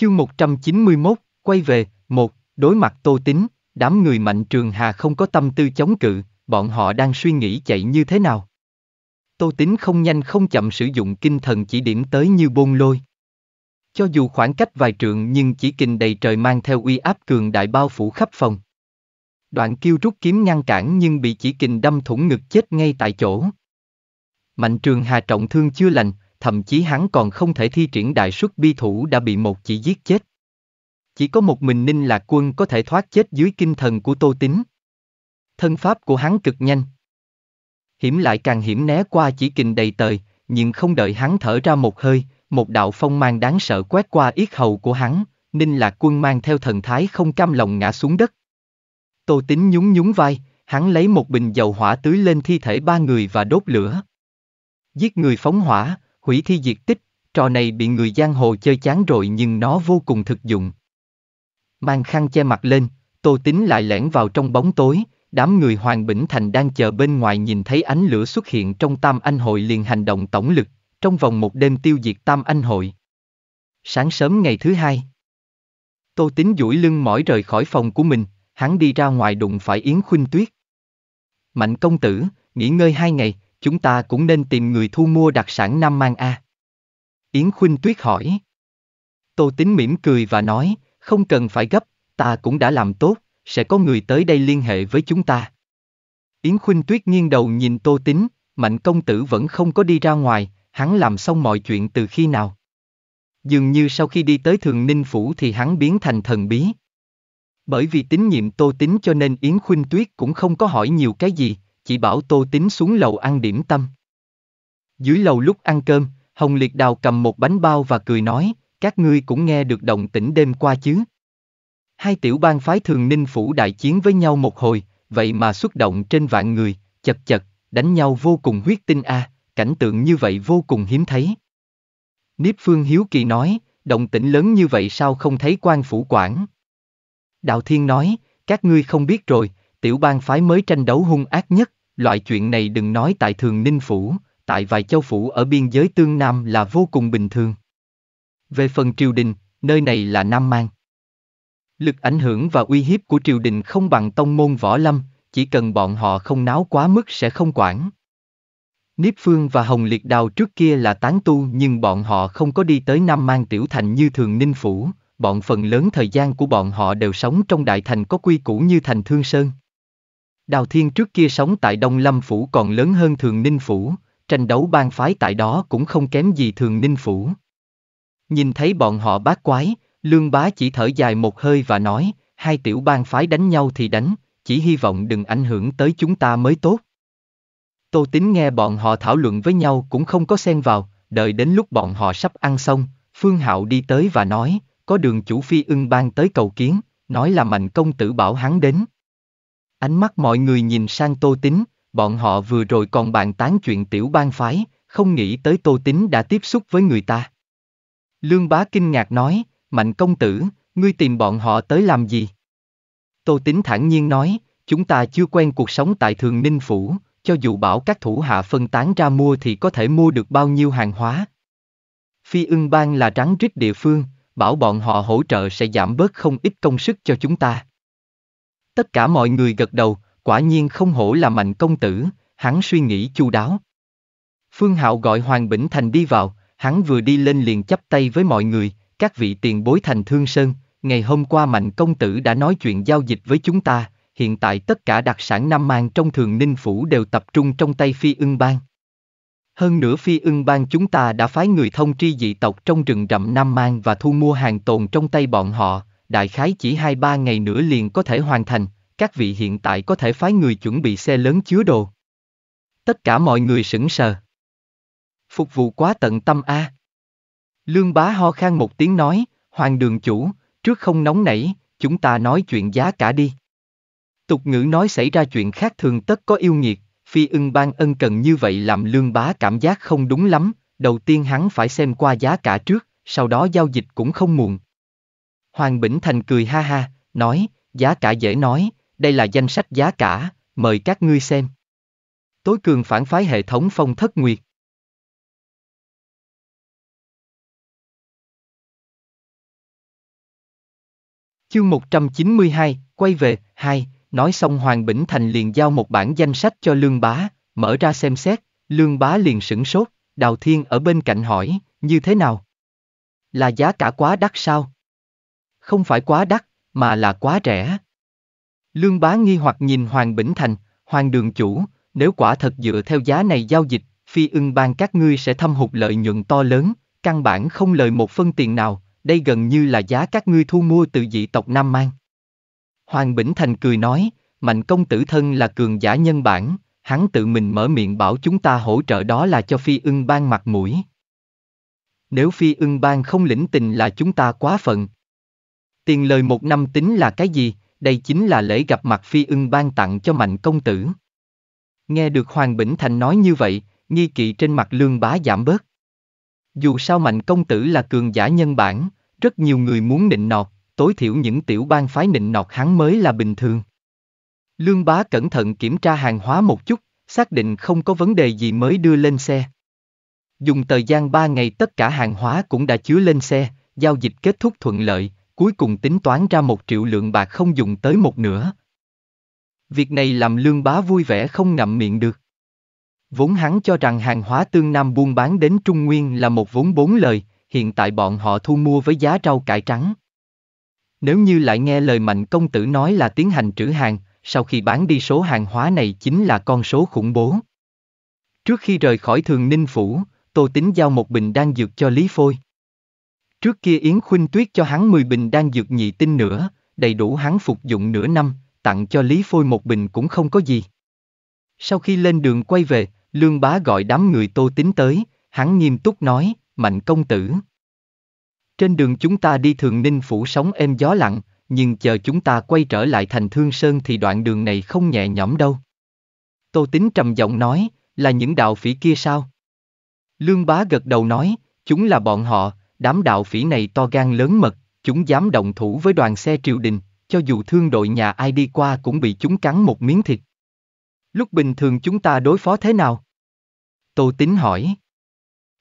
Chương 191, quay về, một, đối mặt tô tính, đám người mạnh trường hà không có tâm tư chống cự, bọn họ đang suy nghĩ chạy như thế nào. Tô tính không nhanh không chậm sử dụng kinh thần chỉ điểm tới như bôn lôi. Cho dù khoảng cách vài trượng nhưng chỉ kình đầy trời mang theo uy áp cường đại bao phủ khắp phòng. Đoạn kêu rút kiếm ngăn cản nhưng bị chỉ kình đâm thủng ngực chết ngay tại chỗ. Mạnh trường hà trọng thương chưa lành, thậm chí hắn còn không thể thi triển đại xuất bi thủ đã bị một chỉ giết chết. Chỉ có một mình Ninh Lạc Quân có thể thoát chết dưới kinh thần của Tô Tín. Thân pháp của hắn cực nhanh. Hiểm lại càng hiểm né qua chỉ kình đầy tời, nhưng không đợi hắn thở ra một hơi, một đạo phong mang đáng sợ quét qua yết hầu của hắn, Ninh Lạc Quân mang theo thần thái không cam lòng ngã xuống đất. Tô Tín nhún nhún vai, hắn lấy một bình dầu hỏa tưới lên thi thể ba người và đốt lửa. Giết người phóng hỏa, hủy thi diệt tích, trò này bị người giang hồ chơi chán rồi nhưng nó vô cùng thực dụng. Mang khăn che mặt lên, Tô Tính lại lẻn vào trong bóng tối, đám người Hoàng Bỉnh Thành đang chờ bên ngoài nhìn thấy ánh lửa xuất hiện trong Tam Anh Hội liền hành động tổng lực, trong vòng một đêm tiêu diệt Tam Anh Hội. Sáng sớm ngày thứ hai, Tô Tính duỗi lưng mỏi rời khỏi phòng của mình, hắn đi ra ngoài đụng phải Yến Khuynh Tuyết. Mạnh công tử, nghỉ ngơi hai ngày, chúng ta cũng nên tìm người thu mua đặc sản Nam Mang A. Yến Khuynh Tuyết hỏi. Tô Tính mỉm cười và nói, không cần phải gấp, ta cũng đã làm tốt, sẽ có người tới đây liên hệ với chúng ta. Yến Khuynh Tuyết nghiêng đầu nhìn Tô Tính, Mạnh công tử vẫn không có đi ra ngoài, hắn làm xong mọi chuyện từ khi nào. Dường như sau khi đi tới Thường Ninh Phủ thì hắn biến thành thần bí. Bởi vì tín nhiệm Tô Tính cho nên Yến Khuynh Tuyết cũng không có hỏi nhiều cái gì, chỉ bảo Tô Tín xuống lầu ăn điểm tâm. Dưới lầu lúc ăn cơm, Hồng Liệt Đào cầm một bánh bao và cười nói, các ngươi cũng nghe được động tĩnh đêm qua chứ. Hai tiểu bang phái thường ninh phủ đại chiến với nhau một hồi, vậy mà xuất động trên vạn người, chật chật, đánh nhau vô cùng huyết tinh a, à, cảnh tượng như vậy vô cùng hiếm thấy. Niếp Phương Hiếu Kỳ nói, động tĩnh lớn như vậy sao không thấy quan phủ quản. Đạo Thiên nói, các ngươi không biết rồi, tiểu bang phái mới tranh đấu hung ác nhất, loại chuyện này đừng nói tại Thường Ninh Phủ, tại vài châu phủ ở biên giới Tương Nam là vô cùng bình thường. Về phần triều đình, nơi này là Nam Mang. Lực ảnh hưởng và uy hiếp của triều đình không bằng tông môn võ lâm, chỉ cần bọn họ không náo quá mức sẽ không quản. Niếp Phương và Hồng Liệt Đào trước kia là tán tu nhưng bọn họ không có đi tới Nam Mang Tiểu Thành như Thường Ninh Phủ, bọn phần lớn thời gian của bọn họ đều sống trong đại thành có quy củ như thành Thương Sơn. Đào Thiên trước kia sống tại Đông Lâm Phủ còn lớn hơn Thường Ninh Phủ, tranh đấu bang phái tại đó cũng không kém gì Thường Ninh Phủ. Nhìn thấy bọn họ bát quái, Lương Bá chỉ thở dài một hơi và nói, hai tiểu bang phái đánh nhau thì đánh, chỉ hy vọng đừng ảnh hưởng tới chúng ta mới tốt. Tô Tính nghe bọn họ thảo luận với nhau cũng không có xen vào, đợi đến lúc bọn họ sắp ăn xong, Phương Hạo đi tới và nói, có đường chủ phi ưng ban tới cầu kiến, nói là mạnh công tử bảo hắn đến. Ánh mắt mọi người nhìn sang Tô Tính, bọn họ vừa rồi còn bàn tán chuyện tiểu bang phái, không nghĩ tới Tô Tính đã tiếp xúc với người ta. Lương Bá kinh ngạc nói, Mạnh công tử, ngươi tìm bọn họ tới làm gì? Tô Tính thản nhiên nói, chúng ta chưa quen cuộc sống tại Thường Ninh Phủ, cho dù bảo các thủ hạ phân tán ra mua thì có thể mua được bao nhiêu hàng hóa. Phi ưng bang là trắng rít địa phương, bảo bọn họ hỗ trợ sẽ giảm bớt không ít công sức cho chúng ta. Tất cả mọi người gật đầu, quả nhiên không hổ là mạnh công tử, hắn suy nghĩ chu đáo. Phương Hạo gọi Hoàng Bỉnh Thành đi vào, hắn vừa đi lên liền chắp tay với mọi người, các vị tiền bối thành thương sơn, ngày hôm qua mạnh công tử đã nói chuyện giao dịch với chúng ta, hiện tại tất cả đặc sản Nam Mang trong thường ninh phủ đều tập trung trong tay phi ưng bang. Hơn nữa phi ưng bang chúng ta đã phái người thông tri dị tộc trong rừng rậm Nam Mang và thu mua hàng tồn trong tay bọn họ, đại khái chỉ 2-3 ngày nữa liền có thể hoàn thành, các vị hiện tại có thể phái người chuẩn bị xe lớn chứa đồ. Tất cả mọi người sững sờ. Phục vụ quá tận tâm a. Lương bá ho khan một tiếng nói, hoàng đường chủ, trước không nóng nảy, chúng ta nói chuyện giá cả đi. Tục ngữ nói xảy ra chuyện khác thường tất có yêu nghiệt, phi ưng ban ân cần như vậy làm lương bá cảm giác không đúng lắm, đầu tiên hắn phải xem qua giá cả trước, sau đó giao dịch cũng không muộn. Hoàng Bỉnh Thành cười ha ha, nói, giá cả dễ nói, đây là danh sách giá cả, mời các ngươi xem. Tối cường phản phái hệ thống phong thất nguyệt. Chương 192, quay về, 2, nói xong Hoàng Bỉnh Thành liền giao một bản danh sách cho Lương Bá, mở ra xem xét, Lương Bá liền sửng sốt, Đào Thiên ở bên cạnh hỏi, như thế nào? Là giá cả quá đắt sao? không phải quá đắt, mà là quá rẻ. Lương bá nghi hoặc nhìn Hoàng Bỉnh Thành, Hoàng đường chủ, nếu quả thật dựa theo giá này giao dịch, phi ưng Bang các ngươi sẽ thâm hụt lợi nhuận to lớn, căn bản không lời một phân tiền nào, đây gần như là giá các ngươi thu mua từ dị tộc Nam Mang. Hoàng Bỉnh Thành cười nói, mạnh công tử thân là cường giả nhân bản, hắn tự mình mở miệng bảo chúng ta hỗ trợ đó là cho phi ưng Bang mặt mũi. Nếu phi ưng Bang không lĩnh tình là chúng ta quá phận. Tiền lời một năm tính là cái gì, đây chính là lễ gặp mặt phi ưng ban tặng cho mạnh công tử. Nghe được Hoàng Bỉnh Thành nói như vậy, nghi kỵ trên mặt lương bá giảm bớt. Dù sao mạnh công tử là cường giả nhân bản, rất nhiều người muốn nịnh nọt, tối thiểu những tiểu bang phái nịnh nọt hắn mới là bình thường. Lương bá cẩn thận kiểm tra hàng hóa một chút, xác định không có vấn đề gì mới đưa lên xe. Dùng thời gian ba ngày tất cả hàng hóa cũng đã chứa lên xe, giao dịch kết thúc thuận lợi, cuối cùng tính toán ra một triệu lượng bạc không dùng tới một nửa. Việc này làm lương bá vui vẻ không ngậm miệng được. Vốn hắn cho rằng hàng hóa tương Nam buôn bán đến Trung Nguyên là một vốn bốn lời, hiện tại bọn họ thu mua với giá rau cải trắng. Nếu như lại nghe lời mạnh công tử nói là tiến hành trữ hàng, sau khi bán đi số hàng hóa này chính là con số khủng bố. Trước khi rời khỏi thường ninh phủ, Tô Tính giao một bình đan dược cho Lý Phôi. Trước kia Yến Khuynh Tuyết cho hắn 10 bình đang dược nhị tinh nữa, đầy đủ hắn phục dụng nửa năm, tặng cho Lý Phôi một bình cũng không có gì. Sau khi lên đường quay về, Lương Bá gọi đám người tô tính tới, hắn nghiêm túc nói, mạnh công tử. Trên đường chúng ta đi thường ninh phủ sóng êm gió lặng, nhưng chờ chúng ta quay trở lại thành Thương Sơn thì đoạn đường này không nhẹ nhõm đâu. Tô tính trầm giọng nói, là những đạo phỉ kia sao? Lương Bá gật đầu nói, chúng là bọn họ, đám đạo phỉ này to gan lớn mật, chúng dám động thủ với đoàn xe triều đình, cho dù thương đội nhà ai đi qua cũng bị chúng cắn một miếng thịt. Lúc bình thường chúng ta đối phó thế nào? Tô Tính hỏi.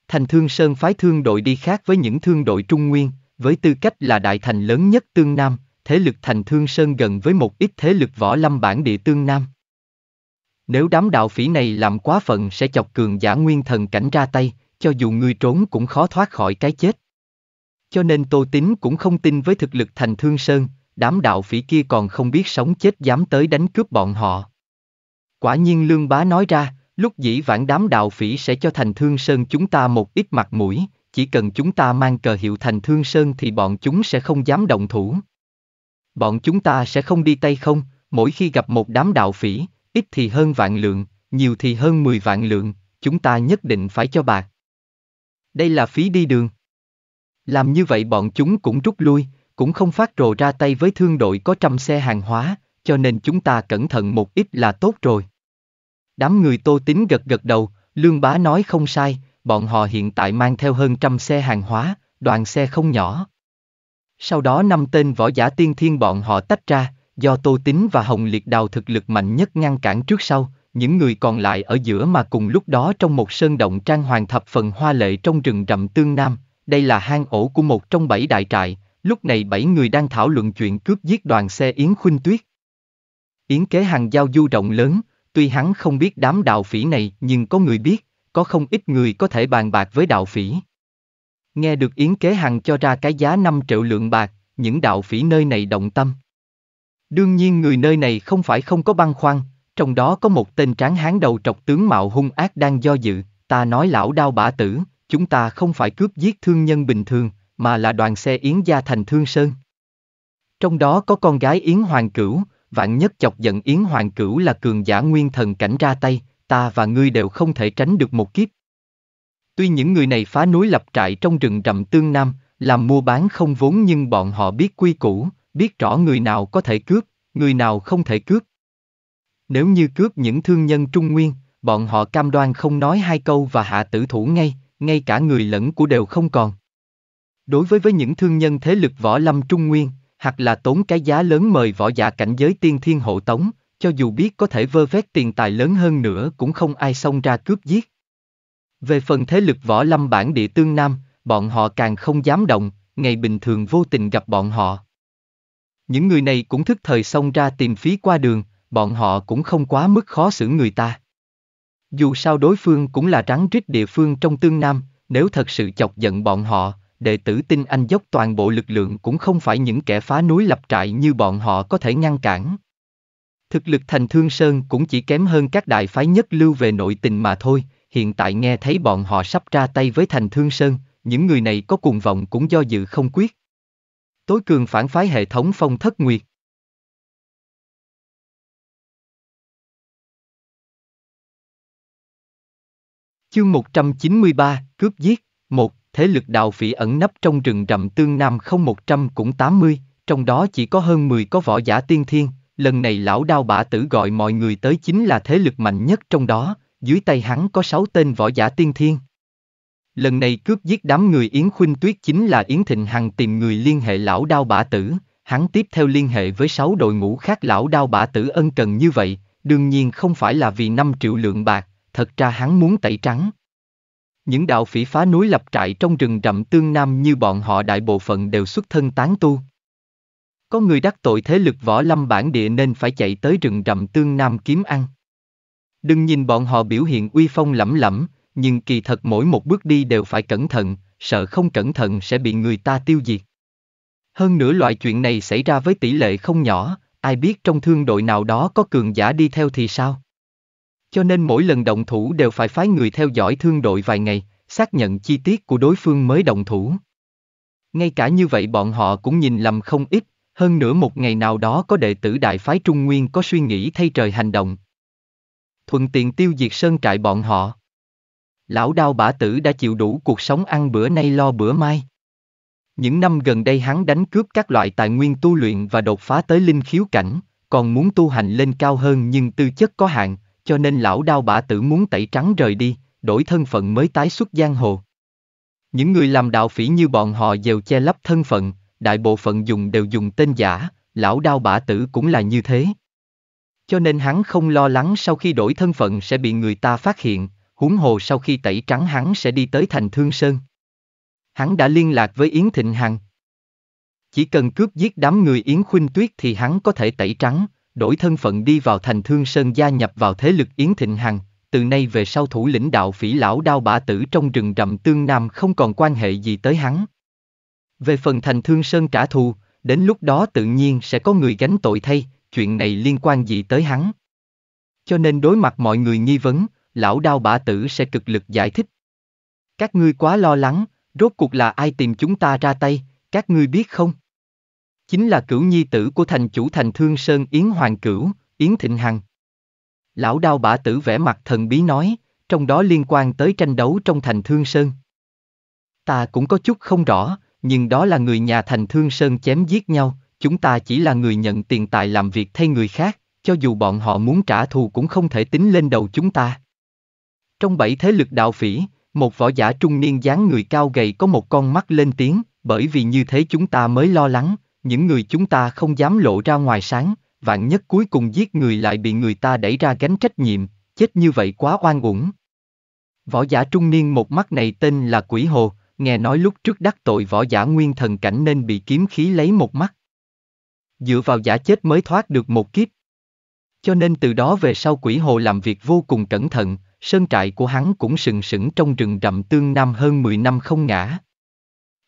Thành Thương Sơn phái thương đội đi khác với những thương đội Trung Nguyên, với tư cách là đại thành lớn nhất Tương Nam, thế lực Thành Thương Sơn gần với một ít thế lực võ lâm bản địa Tương Nam. Nếu đám đạo phỉ này làm quá phận sẽ chọc cường giả nguyên thần cảnh ra tay, cho dù ngươi trốn cũng khó thoát khỏi cái chết. Cho nên Tô Tín cũng không tin với thực lực thành Thương Sơn, đám đạo phỉ kia còn không biết sống chết dám tới đánh cướp bọn họ. Quả nhiên Lương Bá nói ra, lúc dĩ vãng đám đạo phỉ sẽ cho thành Thương Sơn chúng ta một ít mặt mũi, chỉ cần chúng ta mang cờ hiệu thành Thương Sơn thì bọn chúng sẽ không dám động thủ. Bọn chúng ta sẽ không đi tay không, mỗi khi gặp một đám đạo phỉ, ít thì hơn vạn lượng, nhiều thì hơn 10 vạn lượng, chúng ta nhất định phải cho bạc. Đây là phí đi đường. Làm như vậy bọn chúng cũng rút lui, cũng không phát rồ ra tay với thương đội có trăm xe hàng hóa, cho nên chúng ta cẩn thận một ít là tốt rồi. Đám người tô tính gật gật đầu, Lương Bá nói không sai, bọn họ hiện tại mang theo hơn trăm xe hàng hóa, đoàn xe không nhỏ. Sau đó năm tên võ giả tiên thiên bọn họ tách ra, do Tô tính và Hồng Liệt Đào thực lực mạnh nhất ngăn cản trước sau, những người còn lại ở giữa mà cùng lúc đó trong một sơn động trang hoàng thập phần hoa lệ trong rừng rậm tương nam, đây là hang ổ của một trong bảy đại trại, lúc này bảy người đang thảo luận chuyện cướp giết đoàn xe Yến Khuynh Tuyết. Yến kế hàng giao du rộng lớn, tuy hắn không biết đám đạo phỉ này nhưng có người biết, có không ít người có thể bàn bạc với đạo phỉ. Nghe được Yến kế hàng cho ra cái giá 5 triệu lượng bạc, những đạo phỉ nơi này động tâm. Đương nhiên người nơi này không phải không có băn khoăn, trong đó có một tên tráng hán đầu trọc tướng mạo hung ác đang do dự, ta nói lão đao bả tử, chúng ta không phải cướp giết thương nhân bình thường, mà là đoàn xe Yến Gia thành Thương Sơn. Trong đó có con gái Yến Hoàng Cửu, vạn nhất chọc giận Yến Hoàng Cửu là cường giả nguyên thần cảnh ra tay, ta và ngươi đều không thể tránh được một kiếp. Tuy những người này phá núi lập trại trong rừng rậm tương nam, làm mua bán không vốn nhưng bọn họ biết quy củ, biết rõ người nào có thể cướp, người nào không thể cướp. Nếu như cướp những thương nhân trung nguyên, bọn họ cam đoan không nói hai câu và hạ tử thủ ngay, ngay cả người lẫn của đều không còn. Đối với với những thương nhân thế lực võ lâm trung nguyên, hoặc là tốn cái giá lớn mời võ giả cảnh giới tiên thiên hộ tống, cho dù biết có thể vơ vét tiền tài lớn hơn nữa cũng không ai xông ra cướp giết. Về phần thế lực võ lâm bản địa tương nam, bọn họ càng không dám động, ngày bình thường vô tình gặp bọn họ. Những người này cũng thức thời xông ra tìm phí qua đường, bọn họ cũng không quá mức khó xử người ta. Dù sao đối phương cũng là rắn rít địa phương trong tương nam, nếu thật sự chọc giận bọn họ, đệ tử tin anh dốc toàn bộ lực lượng cũng không phải những kẻ phá núi lập trại như bọn họ có thể ngăn cản. Thực lực thành thương sơn cũng chỉ kém hơn các đại phái nhất lưu về nội tình mà thôi, hiện tại nghe thấy bọn họ sắp ra tay với thành thương sơn, những người này có cùng vọng cũng do dự không quyết. Tối cường phản phái hệ thống phong thất nguyệt. Chương 193, cướp giết, một Thế lực đạo phỉ ẩn nấp trong rừng rậm tương nam không 100 cũng 80, trong đó chỉ có hơn 10 có võ giả tiên thiên, lần này lão đao bả tử gọi mọi người tới chính là thế lực mạnh nhất trong đó, dưới tay hắn có 6 tên võ giả tiên thiên. Lần này cướp giết đám người Yến Khuynh Tuyết chính là Yến Thịnh Hằng tìm người liên hệ lão đao bả tử, hắn tiếp theo liên hệ với 6 đội ngũ khác lão đao bả tử ân cần như vậy, đương nhiên không phải là vì 5 triệu lượng bạc, thật ra hắn muốn tẩy trắng. Những đạo phỉ phá núi lập trại trong rừng rậm tương nam như bọn họ đại bộ phận đều xuất thân tán tu. Có người đắc tội thế lực võ lâm bản địa nên phải chạy tới rừng rậm tương nam kiếm ăn. Đừng nhìn bọn họ biểu hiện uy phong lẫm lẫm, nhưng kỳ thật mỗi một bước đi đều phải cẩn thận, sợ không cẩn thận sẽ bị người ta tiêu diệt. Hơn nữa loại chuyện này xảy ra với tỷ lệ không nhỏ, ai biết trong thương đội nào đó có cường giả đi theo thì sao? cho nên mỗi lần động thủ đều phải phái người theo dõi thương đội vài ngày, xác nhận chi tiết của đối phương mới động thủ. Ngay cả như vậy bọn họ cũng nhìn lầm không ít, hơn nữa một ngày nào đó có đệ tử đại phái Trung Nguyên có suy nghĩ thay trời hành động. Thuận tiện tiêu diệt sơn trại bọn họ. Lão đao bả tử đã chịu đủ cuộc sống ăn bữa nay lo bữa mai. Những năm gần đây hắn đánh cướp các loại tài nguyên tu luyện và đột phá tới linh khiếu cảnh, còn muốn tu hành lên cao hơn nhưng tư chất có hạn, cho nên lão đao bả tử muốn tẩy trắng rời đi, đổi thân phận mới tái xuất giang hồ. Những người làm đạo phỉ như bọn họ đều che lấp thân phận, đại bộ phận dùng đều dùng tên giả, lão đao bả tử cũng là như thế. Cho nên hắn không lo lắng sau khi đổi thân phận sẽ bị người ta phát hiện, huống hồ sau khi tẩy trắng hắn sẽ đi tới thành Thương Sơn. Hắn đã liên lạc với Yến Thịnh Hằng. Chỉ cần cướp giết đám người Yến Khuynh Tuyết thì hắn có thể tẩy trắng, đổi thân phận đi vào thành Thương Sơn gia nhập vào thế lực Yến Thịnh Hằng, từ nay về sau thủ lĩnh đạo phỉ lão đao bả tử trong rừng rậm Tương Nam không còn quan hệ gì tới hắn. Về phần thành Thương Sơn trả thù, đến lúc đó tự nhiên sẽ có người gánh tội thay, chuyện này liên quan gì tới hắn. Cho nên đối mặt mọi người nghi vấn, lão đao bả tử sẽ cực lực giải thích. Các ngươi quá lo lắng, rốt cuộc là ai tìm chúng ta ra tay, các ngươi biết không? chính là cửu nhi tử của thành chủ thành Thương Sơn Yến Hoàng Cửu, Yến Thịnh Hằng. Lão đao bả tử vẻ mặt thần bí nói, trong đó liên quan tới tranh đấu trong thành Thương Sơn. Ta cũng có chút không rõ, nhưng đó là người nhà thành Thương Sơn chém giết nhau, chúng ta chỉ là người nhận tiền tài làm việc thay người khác, cho dù bọn họ muốn trả thù cũng không thể tính lên đầu chúng ta. Trong bảy thế lực đạo phỉ, một võ giả trung niên dáng người cao gầy có một con mắt lên tiếng, bởi vì như thế chúng ta mới lo lắng, những người chúng ta không dám lộ ra ngoài sáng, vạn nhất cuối cùng giết người lại bị người ta đẩy ra gánh trách nhiệm, chết như vậy quá oan uổng. Võ giả trung niên một mắt này tên là Quỷ Hồ, nghe nói lúc trước đắc tội võ giả nguyên thần cảnh nên bị kiếm khí lấy một mắt. Dựa vào giả chết mới thoát được một kiếp. Cho nên từ đó về sau Quỷ Hồ làm việc vô cùng cẩn thận, sơn trại của hắn cũng sừng sững trong rừng rậm tương nam hơn 10 năm không ngã.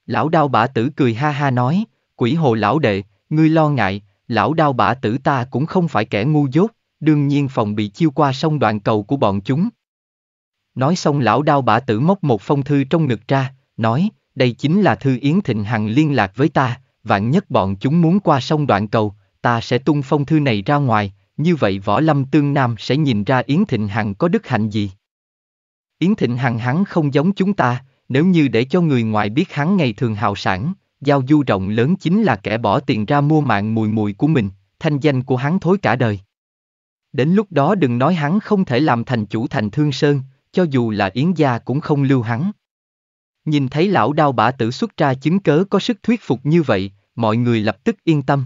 Lão đao bả tử cười ha ha nói, Quỷ hồ lão đệ, ngươi lo ngại, lão đao bả tử ta cũng không phải kẻ ngu dốt, đương nhiên phòng bị chiêu qua sông đoạn cầu của bọn chúng. Nói xong lão đao bả tử móc một phong thư trong ngực ra, nói, đây chính là thư Yến Thịnh Hằng liên lạc với ta, vạn nhất bọn chúng muốn qua sông đoạn cầu, ta sẽ tung phong thư này ra ngoài, như vậy võ lâm tương nam sẽ nhìn ra Yến Thịnh Hằng có đức hạnh gì. Yến Thịnh Hằng hắn không giống chúng ta, nếu như để cho người ngoài biết hắn ngày thường hào sản, Giao du rộng lớn chính là kẻ bỏ tiền ra mua mạng mùi mùi của mình, thanh danh của hắn thối cả đời. Đến lúc đó đừng nói hắn không thể làm thành chủ thành thương sơn, cho dù là yến gia cũng không lưu hắn. Nhìn thấy lão đao bả tử xuất ra chứng cớ có sức thuyết phục như vậy, mọi người lập tức yên tâm.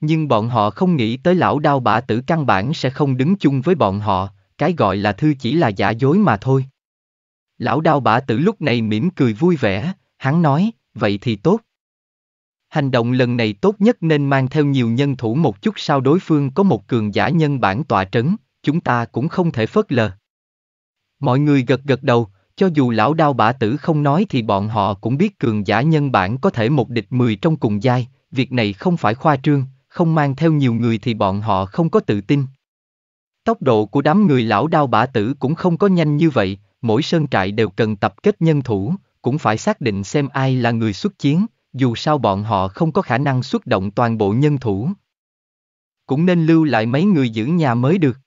Nhưng bọn họ không nghĩ tới lão đao bả tử căn bản sẽ không đứng chung với bọn họ, cái gọi là thư chỉ là giả dối mà thôi. Lão đao bả tử lúc này mỉm cười vui vẻ, hắn nói, vậy thì tốt. Hành động lần này tốt nhất nên mang theo nhiều nhân thủ một chút sau đối phương có một cường giả nhân bản tọa trấn, chúng ta cũng không thể phớt lờ. Mọi người gật gật đầu, cho dù lão đao bả tử không nói thì bọn họ cũng biết cường giả nhân bản có thể một địch mười trong cùng giai, việc này không phải khoa trương, không mang theo nhiều người thì bọn họ không có tự tin. Tốc độ của đám người lão đao bả tử cũng không có nhanh như vậy, mỗi sơn trại đều cần tập kết nhân thủ, cũng phải xác định xem ai là người xuất chiến, dù sao bọn họ không có khả năng xuất động toàn bộ nhân thủ. Cũng nên lưu lại mấy người giữ nhà mới được.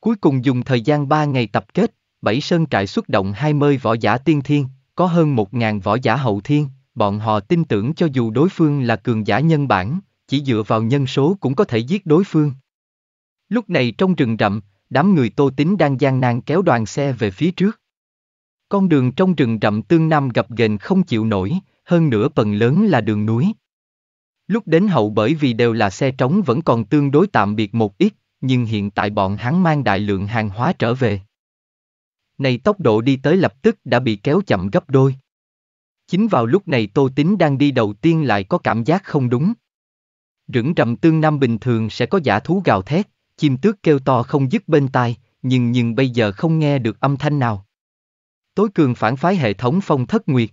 Cuối cùng dùng thời gian 3 ngày tập kết, Bảy Sơn Trại xuất động 20 võ giả tiên thiên, có hơn 1.000 võ giả hậu thiên, bọn họ tin tưởng cho dù đối phương là cường giả nhân bản, chỉ dựa vào nhân số cũng có thể giết đối phương. Lúc này trong rừng rậm, đám người tô tính đang gian nan kéo đoàn xe về phía trước. Con đường trong rừng rậm tương nam gặp ghềnh không chịu nổi, hơn nữa phần lớn là đường núi. Lúc đến hậu bởi vì đều là xe trống vẫn còn tương đối tạm biệt một ít, nhưng hiện tại bọn hắn mang đại lượng hàng hóa trở về. Này tốc độ đi tới lập tức đã bị kéo chậm gấp đôi. Chính vào lúc này Tô tính đang đi đầu tiên lại có cảm giác không đúng. Rừng rậm tương nam bình thường sẽ có giả thú gào thét, chim tước kêu to không dứt bên tai, nhưng nhưng bây giờ không nghe được âm thanh nào tối cường phản phái hệ thống phong thất nguyệt.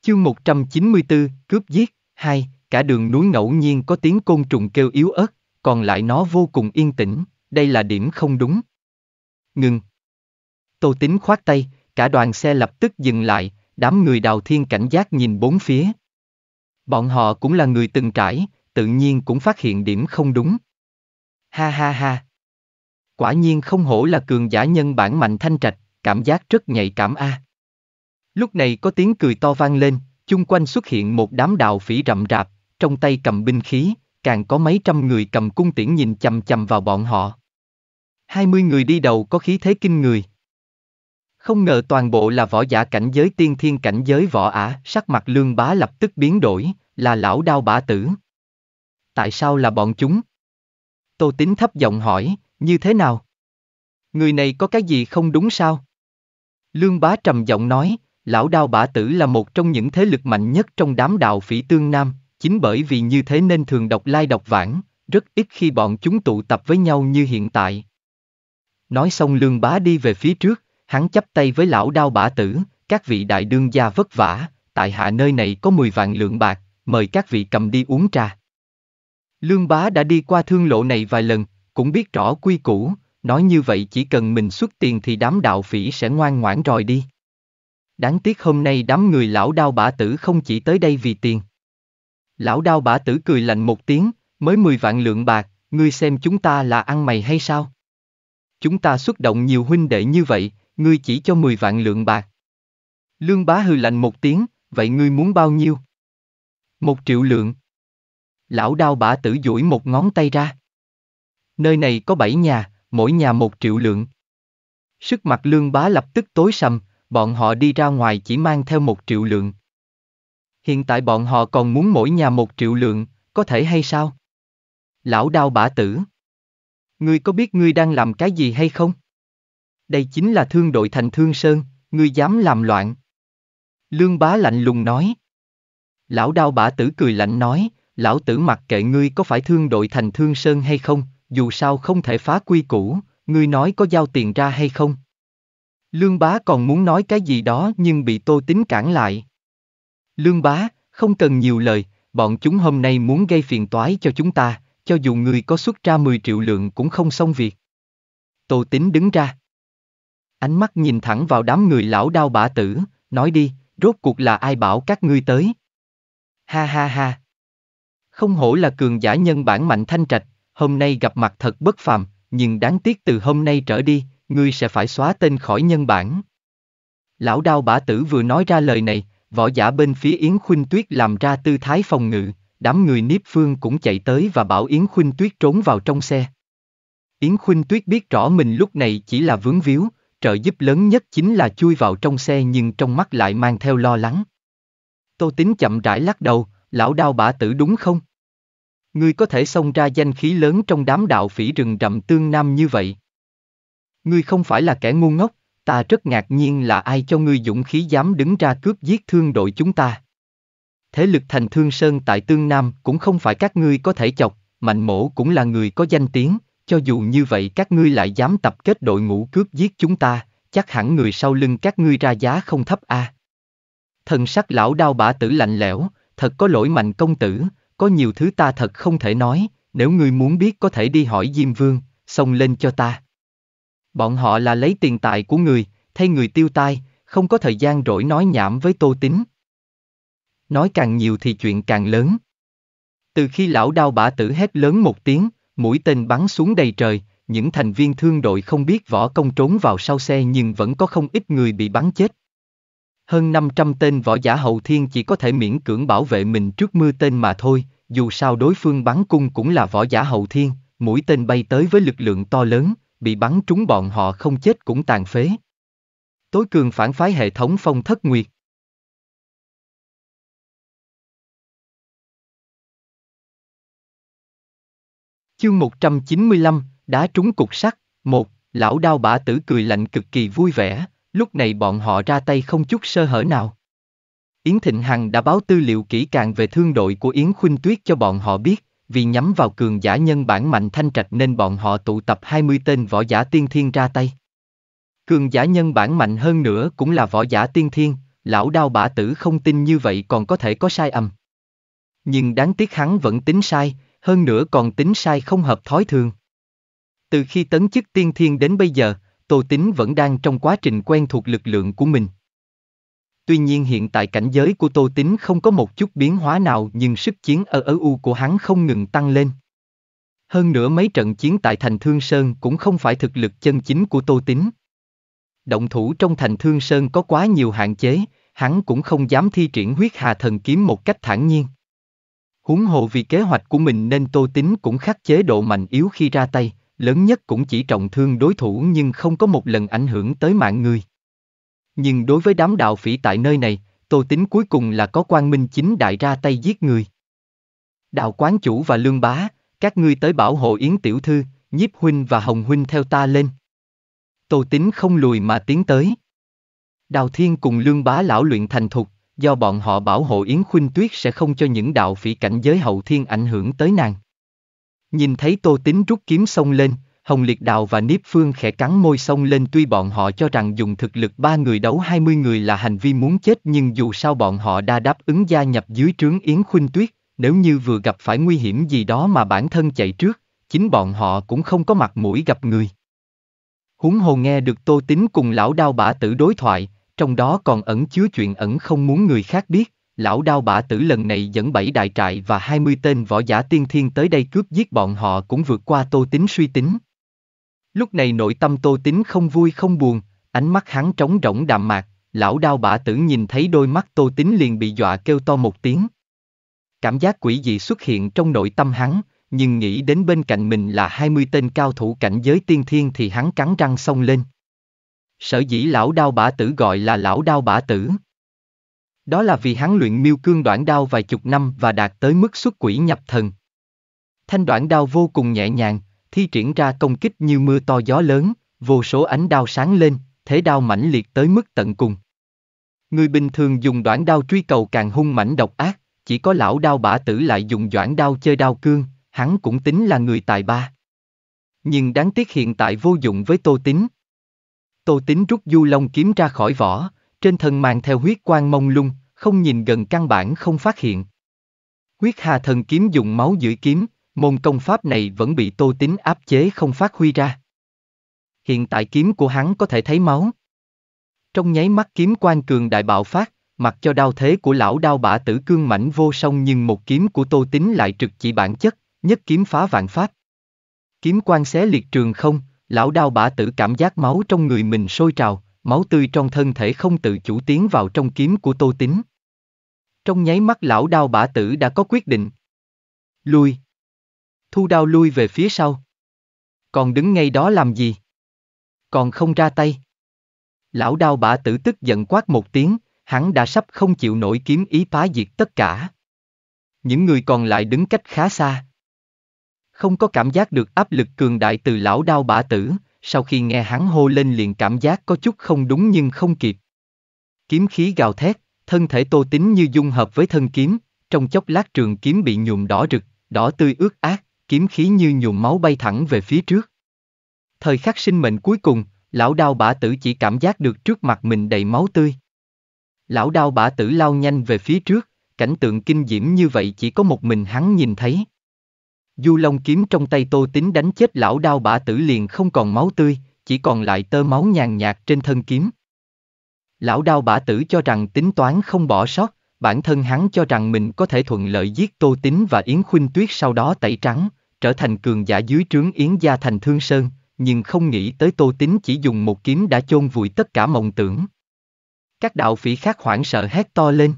Chương 194, cướp giết, 2, cả đường núi ngẫu nhiên có tiếng côn trùng kêu yếu ớt, còn lại nó vô cùng yên tĩnh, đây là điểm không đúng. Ngừng. Tô tính khoát tay, cả đoàn xe lập tức dừng lại, đám người đào thiên cảnh giác nhìn bốn phía. Bọn họ cũng là người từng trải, tự nhiên cũng phát hiện điểm không đúng ha ha ha. Quả nhiên không hổ là cường giả nhân bản mạnh thanh trạch, cảm giác rất nhạy cảm a. À. Lúc này có tiếng cười to vang lên, chung quanh xuất hiện một đám đào phỉ rậm rạp, trong tay cầm binh khí, càng có mấy trăm người cầm cung tiễn nhìn chằm chằm vào bọn họ. Hai mươi người đi đầu có khí thế kinh người. Không ngờ toàn bộ là võ giả cảnh giới tiên thiên cảnh giới võ ả, sắc mặt lương bá lập tức biến đổi, là lão đao bả tử. Tại sao là bọn chúng? Tô Tín thấp giọng hỏi, như thế nào? Người này có cái gì không đúng sao? Lương Bá trầm giọng nói, lão đao bả tử là một trong những thế lực mạnh nhất trong đám đạo phỉ tương nam, chính bởi vì như thế nên thường độc lai độc vãng, rất ít khi bọn chúng tụ tập với nhau như hiện tại. Nói xong lương bá đi về phía trước, hắn chắp tay với lão đao bả tử, các vị đại đương gia vất vả, tại hạ nơi này có 10 vạn lượng bạc, mời các vị cầm đi uống trà. Lương Bá đã đi qua thương lộ này vài lần, cũng biết rõ quy củ, nói như vậy chỉ cần mình xuất tiền thì đám đạo phỉ sẽ ngoan ngoãn rồi đi. Đáng tiếc hôm nay đám người lão đao bả tử không chỉ tới đây vì tiền. Lão đao bả tử cười lạnh một tiếng, mới 10 vạn lượng bạc, ngươi xem chúng ta là ăn mày hay sao? Chúng ta xuất động nhiều huynh đệ như vậy, ngươi chỉ cho 10 vạn lượng bạc. Lương bá hư lạnh một tiếng, vậy ngươi muốn bao nhiêu? Một triệu lượng lão đao bả tử duỗi một ngón tay ra. Nơi này có bảy nhà, mỗi nhà một triệu lượng. Sức mặt lương bá lập tức tối sầm, bọn họ đi ra ngoài chỉ mang theo một triệu lượng. Hiện tại bọn họ còn muốn mỗi nhà một triệu lượng, có thể hay sao? Lão đao bả tử. Ngươi có biết ngươi đang làm cái gì hay không? Đây chính là thương đội thành thương sơn, ngươi dám làm loạn. Lương bá lạnh lùng nói. Lão đao bả tử cười lạnh nói, lão tử mặc kệ ngươi có phải thương đội thành thương sơn hay không, dù sao không thể phá quy củ, ngươi nói có giao tiền ra hay không. Lương bá còn muốn nói cái gì đó nhưng bị tô tính cản lại. Lương bá, không cần nhiều lời, bọn chúng hôm nay muốn gây phiền toái cho chúng ta, cho dù ngươi có xuất ra 10 triệu lượng cũng không xong việc. Tô tính đứng ra. Ánh mắt nhìn thẳng vào đám người lão đao bả tử, nói đi, rốt cuộc là ai bảo các ngươi tới. Ha ha ha, không hổ là cường giả nhân bản mạnh thanh trạch, hôm nay gặp mặt thật bất phàm, nhưng đáng tiếc từ hôm nay trở đi, ngươi sẽ phải xóa tên khỏi nhân bản. Lão đao bả tử vừa nói ra lời này, võ giả bên phía Yến Khuynh Tuyết làm ra tư thái phòng ngự, đám người Niếp Phương cũng chạy tới và bảo Yến Khuynh Tuyết trốn vào trong xe. Yến Khuynh Tuyết biết rõ mình lúc này chỉ là vướng víu, trợ giúp lớn nhất chính là chui vào trong xe nhưng trong mắt lại mang theo lo lắng. Tô Tính chậm rãi lắc đầu, lão đao bả tử đúng không? Ngươi có thể xông ra danh khí lớn trong đám đạo phỉ rừng rậm tương nam như vậy. Ngươi không phải là kẻ ngu ngốc, ta rất ngạc nhiên là ai cho ngươi dũng khí dám đứng ra cướp giết thương đội chúng ta. Thế lực thành thương sơn tại tương nam cũng không phải các ngươi có thể chọc, mạnh mổ cũng là người có danh tiếng, cho dù như vậy các ngươi lại dám tập kết đội ngũ cướp giết chúng ta, chắc hẳn người sau lưng các ngươi ra giá không thấp a. À. Thần sắc lão đao bả tử lạnh lẽo, thật có lỗi mạnh công tử, có nhiều thứ ta thật không thể nói, nếu ngươi muốn biết có thể đi hỏi Diêm Vương, xông lên cho ta. Bọn họ là lấy tiền tài của người, thay người tiêu tai, không có thời gian rỗi nói nhảm với tô tính. Nói càng nhiều thì chuyện càng lớn. Từ khi lão đao bả tử hét lớn một tiếng, mũi tên bắn xuống đầy trời, những thành viên thương đội không biết võ công trốn vào sau xe nhưng vẫn có không ít người bị bắn chết. Hơn 500 tên võ giả hậu thiên chỉ có thể miễn cưỡng bảo vệ mình trước mưa tên mà thôi, dù sao đối phương bắn cung cũng là võ giả hậu thiên, mũi tên bay tới với lực lượng to lớn, bị bắn trúng bọn họ không chết cũng tàn phế. Tối cường phản phái hệ thống phong thất nguyệt. Chương 195, đá trúng cục sắt, một lão đao bả tử cười lạnh cực kỳ vui vẻ, Lúc này bọn họ ra tay không chút sơ hở nào. Yến Thịnh Hằng đã báo tư liệu kỹ càng về thương đội của Yến Khuynh Tuyết cho bọn họ biết, vì nhắm vào cường giả nhân bản mạnh thanh trạch nên bọn họ tụ tập 20 tên võ giả tiên thiên ra tay. Cường giả nhân bản mạnh hơn nữa cũng là võ giả tiên thiên, lão đao bả tử không tin như vậy còn có thể có sai âm. Nhưng đáng tiếc hắn vẫn tính sai, hơn nữa còn tính sai không hợp thói thường. Từ khi tấn chức tiên thiên đến bây giờ, Tô tính vẫn đang trong quá trình quen thuộc lực lượng của mình. Tuy nhiên hiện tại cảnh giới của Tô tính không có một chút biến hóa nào nhưng sức chiến ở ở U của hắn không ngừng tăng lên. Hơn nữa mấy trận chiến tại thành Thương Sơn cũng không phải thực lực chân chính của Tô tính. Động thủ trong thành Thương Sơn có quá nhiều hạn chế, hắn cũng không dám thi triển huyết hà thần kiếm một cách thản nhiên. Huống hồ vì kế hoạch của mình nên Tô tính cũng khắc chế độ mạnh yếu khi ra tay, lớn nhất cũng chỉ trọng thương đối thủ nhưng không có một lần ảnh hưởng tới mạng người. Nhưng đối với đám đạo phỉ tại nơi này, tô tính cuối cùng là có quan minh chính đại ra tay giết người. Đạo quán chủ và lương bá, các ngươi tới bảo hộ yến tiểu thư, nhiếp huynh và hồng huynh theo ta lên. Tô tính không lùi mà tiến tới. Đào thiên cùng lương bá lão luyện thành thục, do bọn họ bảo hộ Yến Khuynh Tuyết sẽ không cho những đạo phỉ cảnh giới hậu thiên ảnh hưởng tới nàng. Nhìn thấy Tô Tín rút kiếm xông lên, Hồng Liệt đào và Niếp Phương khẽ cắn môi xông lên tuy bọn họ cho rằng dùng thực lực ba người đấu 20 người là hành vi muốn chết nhưng dù sao bọn họ đã đáp ứng gia nhập dưới trướng Yến Khuynh Tuyết, nếu như vừa gặp phải nguy hiểm gì đó mà bản thân chạy trước, chính bọn họ cũng không có mặt mũi gặp người. Húng hồ nghe được Tô Tín cùng lão đao bả tử đối thoại, trong đó còn ẩn chứa chuyện ẩn không muốn người khác biết lão đao bả tử lần này dẫn bảy đại trại và 20 tên võ giả tiên thiên tới đây cướp giết bọn họ cũng vượt qua tô tính suy tính. Lúc này nội tâm tô tính không vui không buồn, ánh mắt hắn trống rỗng đạm mạc, lão đao bả tử nhìn thấy đôi mắt tô tính liền bị dọa kêu to một tiếng. Cảm giác quỷ dị xuất hiện trong nội tâm hắn, nhưng nghĩ đến bên cạnh mình là 20 tên cao thủ cảnh giới tiên thiên thì hắn cắn răng xông lên. Sở dĩ lão đao bả tử gọi là lão đao bả tử đó là vì hắn luyện miêu cương đoạn đao vài chục năm và đạt tới mức xuất quỷ nhập thần. Thanh đoạn đao vô cùng nhẹ nhàng, thi triển ra công kích như mưa to gió lớn, vô số ánh đao sáng lên, thế đao mãnh liệt tới mức tận cùng. Người bình thường dùng đoạn đao truy cầu càng hung mãnh độc ác, chỉ có lão đao bả tử lại dùng đoạn đao chơi đao cương, hắn cũng tính là người tài ba. Nhưng đáng tiếc hiện tại vô dụng với Tô tính. Tô tính rút du long kiếm ra khỏi vỏ, trên thân mang theo huyết quang mông lung, không nhìn gần căn bản không phát hiện. Huyết hà thần kiếm dùng máu giữ kiếm, môn công pháp này vẫn bị tô tính áp chế không phát huy ra. Hiện tại kiếm của hắn có thể thấy máu. Trong nháy mắt kiếm quan cường đại bạo phát, mặc cho đau thế của lão đao bả tử cương mảnh vô song nhưng một kiếm của tô tính lại trực chỉ bản chất, nhất kiếm phá vạn pháp. Kiếm quan xé liệt trường không, lão đao bả tử cảm giác máu trong người mình sôi trào, Máu tươi trong thân thể không tự chủ tiến vào trong kiếm của Tô Tín. Trong nháy mắt lão đao bả tử đã có quyết định. Lui. Thu đao lui về phía sau. Còn đứng ngay đó làm gì? Còn không ra tay. Lão đao bả tử tức giận quát một tiếng, hắn đã sắp không chịu nổi kiếm ý phá diệt tất cả. Những người còn lại đứng cách khá xa. Không có cảm giác được áp lực cường đại từ lão đao bả tử, sau khi nghe hắn hô lên liền cảm giác có chút không đúng nhưng không kịp. Kiếm khí gào thét, thân thể tô tính như dung hợp với thân kiếm, trong chốc lát trường kiếm bị nhuộm đỏ rực, đỏ tươi ướt ác, kiếm khí như nhuộm máu bay thẳng về phía trước. Thời khắc sinh mệnh cuối cùng, lão đao bả tử chỉ cảm giác được trước mặt mình đầy máu tươi. Lão đao bả tử lao nhanh về phía trước, cảnh tượng kinh diễm như vậy chỉ có một mình hắn nhìn thấy. Du Long kiếm trong tay Tô Tín đánh chết lão đao bả tử liền không còn máu tươi, chỉ còn lại tơ máu nhàn nhạt trên thân kiếm. Lão đao bả tử cho rằng tính toán không bỏ sót, bản thân hắn cho rằng mình có thể thuận lợi giết Tô Tín và Yến Khuynh Tuyết sau đó tẩy trắng, trở thành cường giả dưới trướng Yến gia thành Thương Sơn, nhưng không nghĩ tới Tô Tín chỉ dùng một kiếm đã chôn vùi tất cả mộng tưởng. Các đạo phỉ khác hoảng sợ hét to lên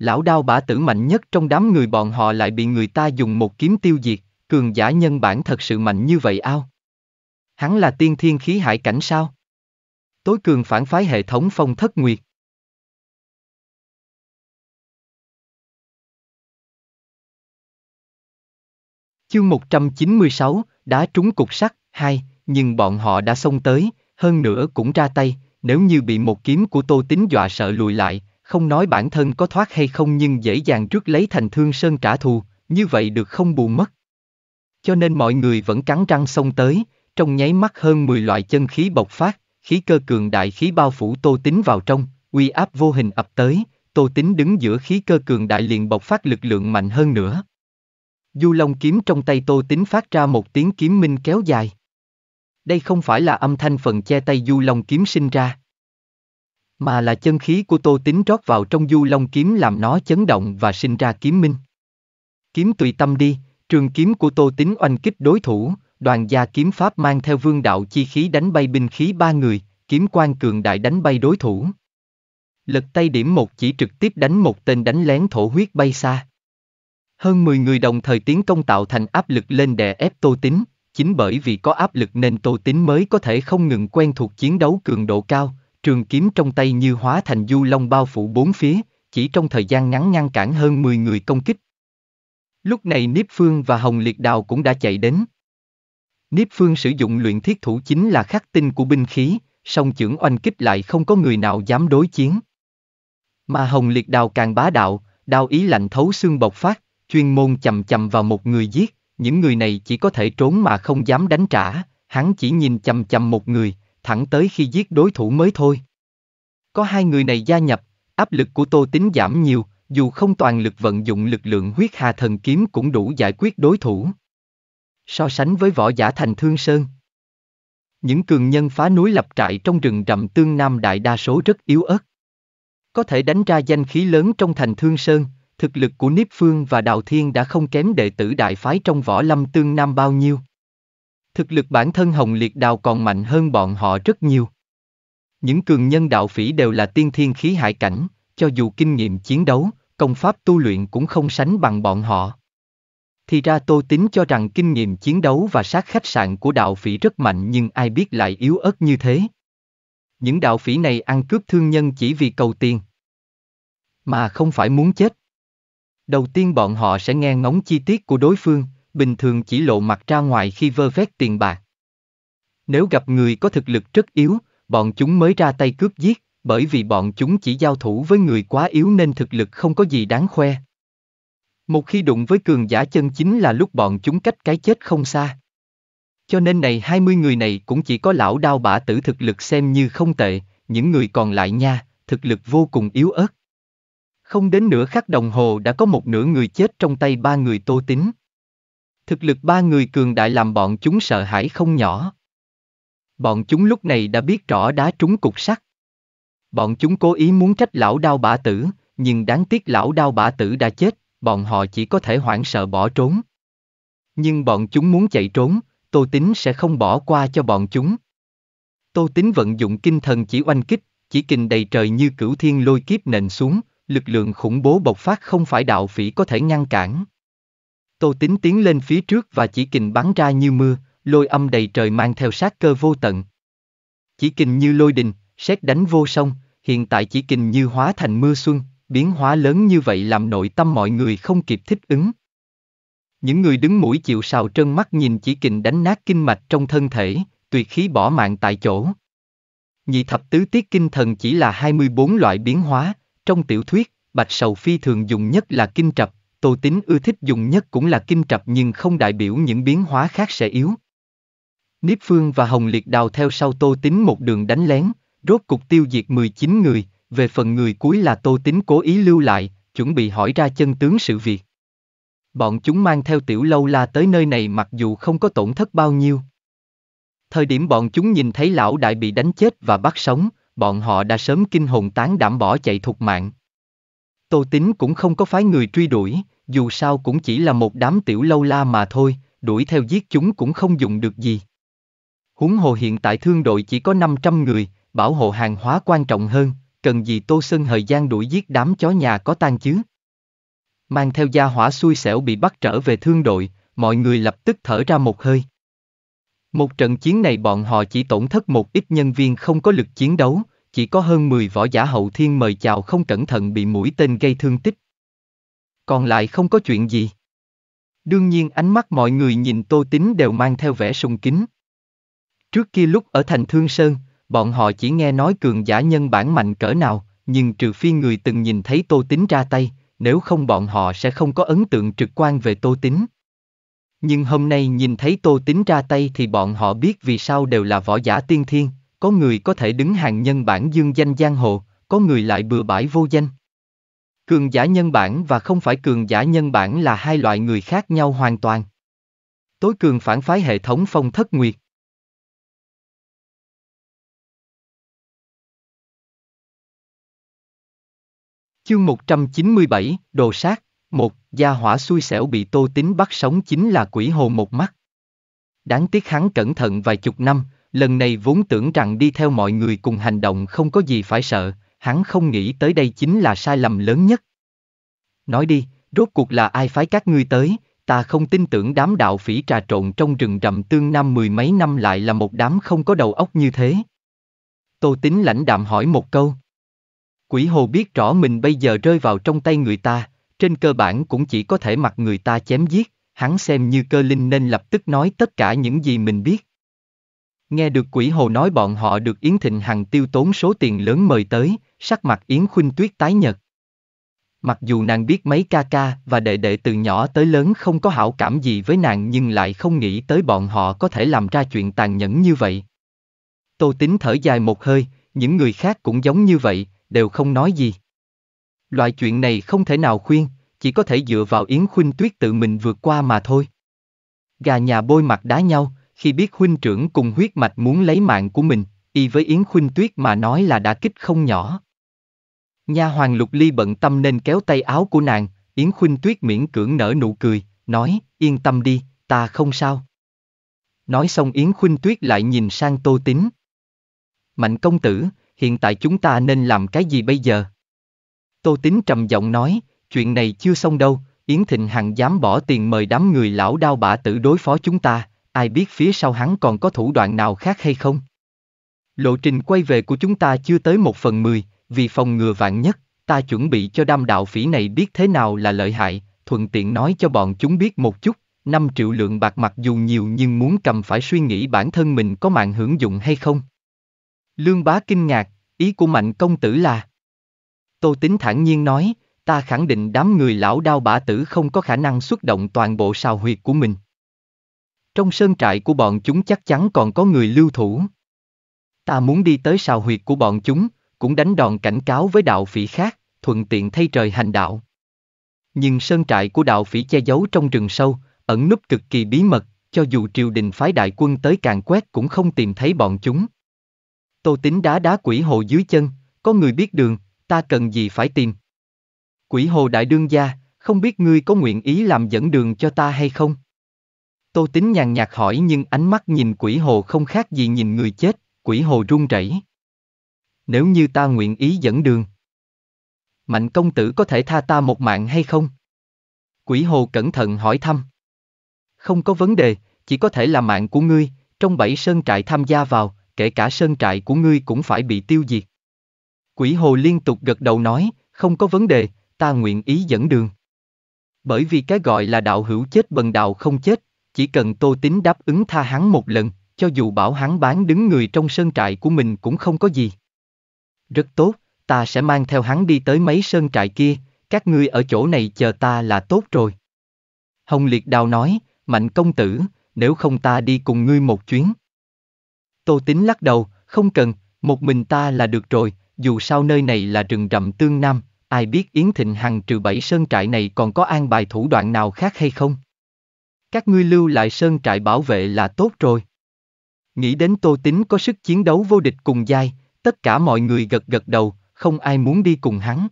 lão đao bả tử mạnh nhất trong đám người bọn họ lại bị người ta dùng một kiếm tiêu diệt, cường giả nhân bản thật sự mạnh như vậy ao. Hắn là tiên thiên khí hải cảnh sao? Tối cường phản phái hệ thống phong thất nguyệt. Chương 196, đá trúng cục sắt, hai, nhưng bọn họ đã xông tới, hơn nữa cũng ra tay, nếu như bị một kiếm của Tô tính dọa sợ lùi lại, không nói bản thân có thoát hay không nhưng dễ dàng rước lấy thành thương sơn trả thù, như vậy được không bù mất. Cho nên mọi người vẫn cắn răng xông tới, trong nháy mắt hơn 10 loại chân khí bộc phát, khí cơ cường đại khí bao phủ tô tính vào trong, uy áp vô hình ập tới, tô tính đứng giữa khí cơ cường đại liền bộc phát lực lượng mạnh hơn nữa. Du Long kiếm trong tay Tô Tính phát ra một tiếng kiếm minh kéo dài. Đây không phải là âm thanh phần che tay Du Long kiếm sinh ra mà là chân khí của Tô Tín rót vào trong du long kiếm làm nó chấn động và sinh ra kiếm minh. Kiếm tùy tâm đi, trường kiếm của Tô Tín oanh kích đối thủ, đoàn gia kiếm pháp mang theo vương đạo chi khí đánh bay binh khí ba người, kiếm quan cường đại đánh bay đối thủ. Lật tay điểm một chỉ trực tiếp đánh một tên đánh lén thổ huyết bay xa. Hơn 10 người đồng thời tiến công tạo thành áp lực lên đè ép Tô Tín, chính bởi vì có áp lực nên Tô Tín mới có thể không ngừng quen thuộc chiến đấu cường độ cao, trường kiếm trong tay như hóa thành du long bao phủ bốn phía, chỉ trong thời gian ngắn ngăn cản hơn 10 người công kích. Lúc này Niếp Phương và Hồng Liệt Đào cũng đã chạy đến. Niếp Phương sử dụng luyện thiết thủ chính là khắc tinh của binh khí, song trưởng oanh kích lại không có người nào dám đối chiến. Mà Hồng Liệt Đào càng bá đạo, đao ý lạnh thấu xương bộc phát, chuyên môn chầm chầm vào một người giết, những người này chỉ có thể trốn mà không dám đánh trả, hắn chỉ nhìn chầm chầm một người, thẳng tới khi giết đối thủ mới thôi. Có hai người này gia nhập, áp lực của Tô Tính giảm nhiều, dù không toàn lực vận dụng lực lượng huyết hà thần kiếm cũng đủ giải quyết đối thủ. So sánh với võ giả thành Thương Sơn, những cường nhân phá núi lập trại trong rừng rậm tương nam đại đa số rất yếu ớt. Có thể đánh ra danh khí lớn trong thành Thương Sơn, thực lực của Niếp Phương và Đào Thiên đã không kém đệ tử đại phái trong võ lâm tương nam bao nhiêu. Thực lực bản thân Hồng Liệt Đào còn mạnh hơn bọn họ rất nhiều. Những cường nhân đạo phỉ đều là tiên thiên khí hải cảnh, cho dù kinh nghiệm chiến đấu, công pháp tu luyện cũng không sánh bằng bọn họ. Thì ra Tô Tính cho rằng kinh nghiệm chiến đấu và sát khách sạn của đạo phỉ rất mạnh nhưng ai biết lại yếu ớt như thế. Những đạo phỉ này ăn cướp thương nhân chỉ vì cầu tiền. Mà không phải muốn chết. Đầu tiên bọn họ sẽ nghe ngóng chi tiết của đối phương, bình thường chỉ lộ mặt ra ngoài khi vơ vét tiền bạc. Nếu gặp người có thực lực rất yếu, bọn chúng mới ra tay cướp giết, bởi vì bọn chúng chỉ giao thủ với người quá yếu nên thực lực không có gì đáng khoe. Một khi đụng với cường giả chân chính là lúc bọn chúng cách cái chết không xa. Cho nên này 20 người này cũng chỉ có lão đao bả tử thực lực xem như không tệ, những người còn lại nha, thực lực vô cùng yếu ớt. Không đến nửa khắc đồng hồ đã có một nửa người chết trong tay ba người tô tính. Thực lực ba người cường đại làm bọn chúng sợ hãi không nhỏ. Bọn chúng lúc này đã biết rõ đá trúng cục sắt. Bọn chúng cố ý muốn trách lão đao bả tử, nhưng đáng tiếc lão đao bả tử đã chết, bọn họ chỉ có thể hoảng sợ bỏ trốn. Nhưng bọn chúng muốn chạy trốn, Tô Tính sẽ không bỏ qua cho bọn chúng. Tô Tính vận dụng kinh thần chỉ oanh kích, chỉ kình đầy trời như cửu thiên lôi kiếp nền xuống, lực lượng khủng bố bộc phát không phải đạo phỉ có thể ngăn cản. Tô Tín tiến lên phía trước và chỉ kình bắn ra như mưa, lôi âm đầy trời mang theo sát cơ vô tận. Chỉ kình như lôi đình, xét đánh vô song, hiện tại chỉ kình như hóa thành mưa xuân, biến hóa lớn như vậy làm nội tâm mọi người không kịp thích ứng. Những người đứng mũi chịu sào trân mắt nhìn chỉ kình đánh nát kinh mạch trong thân thể, tuyệt khí bỏ mạng tại chỗ. Nhị thập tứ tiết kinh thần chỉ là 24 loại biến hóa, trong tiểu thuyết, Bạch Sầu Phi thường dùng nhất là kinh trập, Tô tính ưa thích dùng nhất cũng là kim trập nhưng không đại biểu những biến hóa khác sẽ yếu. Niếp Phương và Hồng Liệt đào theo sau Tô Tính một đường đánh lén, rốt cục tiêu diệt 19 người, về phần người cuối là Tô Tính cố ý lưu lại, chuẩn bị hỏi ra chân tướng sự việc. Bọn chúng mang theo tiểu lâu la tới nơi này mặc dù không có tổn thất bao nhiêu. Thời điểm bọn chúng nhìn thấy lão đại bị đánh chết và bắt sống, bọn họ đã sớm kinh hồn tán đảm bỏ chạy thục mạng. Tô Tính cũng không có phái người truy đuổi, dù sao cũng chỉ là một đám tiểu lâu la mà thôi, đuổi theo giết chúng cũng không dùng được gì. Húng hồ hiện tại thương đội chỉ có 500 người, bảo hộ hàng hóa quan trọng hơn, cần gì Tô Sơn thời gian đuổi giết đám chó nhà có tan chứ. Mang theo gia hỏa xui xẻo bị bắt trở về thương đội, mọi người lập tức thở ra một hơi. Một trận chiến này bọn họ chỉ tổn thất một ít nhân viên không có lực chiến đấu, chỉ có hơn 10 võ giả hậu thiên mời chào không cẩn thận bị mũi tên gây thương tích còn lại không có chuyện gì. Đương nhiên ánh mắt mọi người nhìn Tô Tín đều mang theo vẻ sùng kính. Trước kia lúc ở thành Thương Sơn, bọn họ chỉ nghe nói cường giả nhân bản mạnh cỡ nào, nhưng trừ phi người từng nhìn thấy Tô Tín ra tay, nếu không bọn họ sẽ không có ấn tượng trực quan về Tô Tín. Nhưng hôm nay nhìn thấy Tô Tín ra tay thì bọn họ biết vì sao đều là võ giả tiên thiên, có người có thể đứng hàng nhân bản dương danh giang hồ, có người lại bừa bãi vô danh. Cường giả nhân bản và không phải cường giả nhân bản là hai loại người khác nhau hoàn toàn. Tối cường phản phái hệ thống phong thất nguyệt. Chương 197, Đồ sát, một Gia hỏa xui xẻo bị tô tính bắt sống chính là quỷ hồ một mắt. Đáng tiếc hắn cẩn thận vài chục năm, lần này vốn tưởng rằng đi theo mọi người cùng hành động không có gì phải sợ, hắn không nghĩ tới đây chính là sai lầm lớn nhất. Nói đi, rốt cuộc là ai phái các ngươi tới, ta không tin tưởng đám đạo phỉ trà trộn trong rừng rậm tương nam mười mấy năm lại là một đám không có đầu óc như thế. Tô tính lãnh đạm hỏi một câu. Quỷ hồ biết rõ mình bây giờ rơi vào trong tay người ta, trên cơ bản cũng chỉ có thể mặc người ta chém giết, hắn xem như cơ linh nên lập tức nói tất cả những gì mình biết. Nghe được quỷ hồ nói bọn họ được Yến Thịnh Hằng tiêu tốn số tiền lớn mời tới, sắc mặt Yến Khuynh Tuyết tái nhật. Mặc dù nàng biết mấy ca ca và đệ đệ từ nhỏ tới lớn không có hảo cảm gì với nàng nhưng lại không nghĩ tới bọn họ có thể làm ra chuyện tàn nhẫn như vậy. Tô Tính thở dài một hơi, những người khác cũng giống như vậy, đều không nói gì. Loại chuyện này không thể nào khuyên, chỉ có thể dựa vào Yến Khuynh Tuyết tự mình vượt qua mà thôi. Gà nhà bôi mặt đá nhau, khi biết huynh trưởng cùng huyết mạch muốn lấy mạng của mình, y với Yến Khuynh Tuyết mà nói là đã kích không nhỏ. Nha hoàng Lục Ly bận tâm nên kéo tay áo của nàng, Yến Khuynh Tuyết miễn cưỡng nở nụ cười, nói, yên tâm đi, ta không sao. Nói xong Yến Khuynh Tuyết lại nhìn sang Tô Tín. Mạnh công tử, hiện tại chúng ta nên làm cái gì bây giờ? Tô Tín trầm giọng nói, chuyện này chưa xong đâu, Yến Thịnh Hằng dám bỏ tiền mời đám người lão đao bả tử đối phó chúng ta, ai biết phía sau hắn còn có thủ đoạn nào khác hay không? Lộ trình quay về của chúng ta chưa tới một phần mười, vì phòng ngừa vạn nhất, ta chuẩn bị cho đam đạo phỉ này biết thế nào là lợi hại, thuận tiện nói cho bọn chúng biết một chút, 5 triệu lượng bạc mặc dù nhiều nhưng muốn cầm phải suy nghĩ bản thân mình có mạng hưởng dụng hay không. Lương bá kinh ngạc, ý của mạnh công tử là Tô tính thản nhiên nói, ta khẳng định đám người lão đao bả tử không có khả năng xuất động toàn bộ sao huyệt của mình. Trong sơn trại của bọn chúng chắc chắn còn có người lưu thủ. Ta muốn đi tới sào huyệt của bọn chúng, cũng đánh đòn cảnh cáo với đạo phỉ khác, thuận tiện thay trời hành đạo. Nhưng sơn trại của đạo phỉ che giấu trong rừng sâu, ẩn núp cực kỳ bí mật, cho dù triều đình phái đại quân tới càn quét cũng không tìm thấy bọn chúng. Tô tính đá đá quỷ hồ dưới chân, có người biết đường, ta cần gì phải tìm. Quỷ hồ đại đương gia, không biết ngươi có nguyện ý làm dẫn đường cho ta hay không? Tô Tính nhàn nhạt hỏi nhưng ánh mắt nhìn quỷ hồ không khác gì nhìn người chết, quỷ hồ run rẩy. Nếu như ta nguyện ý dẫn đường. Mạnh công tử có thể tha ta một mạng hay không? Quỷ hồ cẩn thận hỏi thăm. Không có vấn đề, chỉ có thể là mạng của ngươi, trong bảy sơn trại tham gia vào, kể cả sơn trại của ngươi cũng phải bị tiêu diệt. Quỷ hồ liên tục gật đầu nói, không có vấn đề, ta nguyện ý dẫn đường. Bởi vì cái gọi là đạo hữu chết bần đạo không chết, chỉ cần Tô Tín đáp ứng tha hắn một lần, cho dù bảo hắn bán đứng người trong sơn trại của mình cũng không có gì. Rất tốt, ta sẽ mang theo hắn đi tới mấy sơn trại kia, các ngươi ở chỗ này chờ ta là tốt rồi. Hồng Liệt Đào nói, Mạnh công tử, nếu không ta đi cùng ngươi một chuyến. Tô Tín lắc đầu, không cần, một mình ta là được rồi, dù sao nơi này là rừng rậm tương nam, ai biết Yến Thịnh Hằng trừ bảy sơn trại này còn có an bài thủ đoạn nào khác hay không các ngươi lưu lại sơn trại bảo vệ là tốt rồi. Nghĩ đến Tô tính có sức chiến đấu vô địch cùng giai, tất cả mọi người gật gật đầu, không ai muốn đi cùng hắn.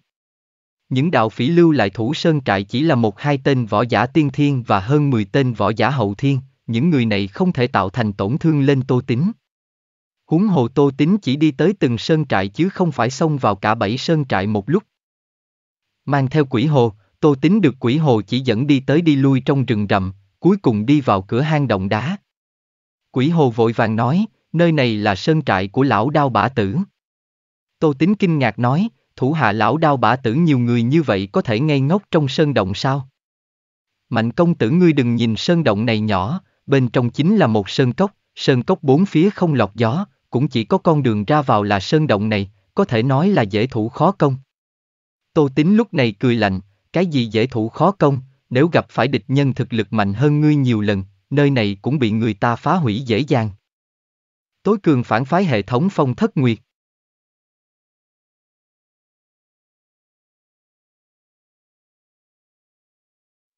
Những đạo phỉ lưu lại thủ sơn trại chỉ là một hai tên võ giả tiên thiên và hơn 10 tên võ giả hậu thiên, những người này không thể tạo thành tổn thương lên Tô tính. Huống hồ Tô tính chỉ đi tới từng sơn trại chứ không phải xông vào cả bảy sơn trại một lúc. Mang theo quỷ hồ, Tô tính được quỷ hồ chỉ dẫn đi tới đi lui trong rừng rậm, cuối cùng đi vào cửa hang động đá. Quỷ hồ vội vàng nói, nơi này là sơn trại của lão đao bả tử. Tô Tính kinh ngạc nói, thủ hạ lão đao bả tử nhiều người như vậy có thể ngây ngốc trong sơn động sao? Mạnh công tử ngươi đừng nhìn sơn động này nhỏ, bên trong chính là một sơn cốc, sơn cốc bốn phía không lọc gió, cũng chỉ có con đường ra vào là sơn động này, có thể nói là dễ thủ khó công. Tô Tính lúc này cười lạnh, cái gì dễ thủ khó công, nếu gặp phải địch nhân thực lực mạnh hơn ngươi nhiều lần, nơi này cũng bị người ta phá hủy dễ dàng. Tối cường phản phái hệ thống phong thất nguyệt.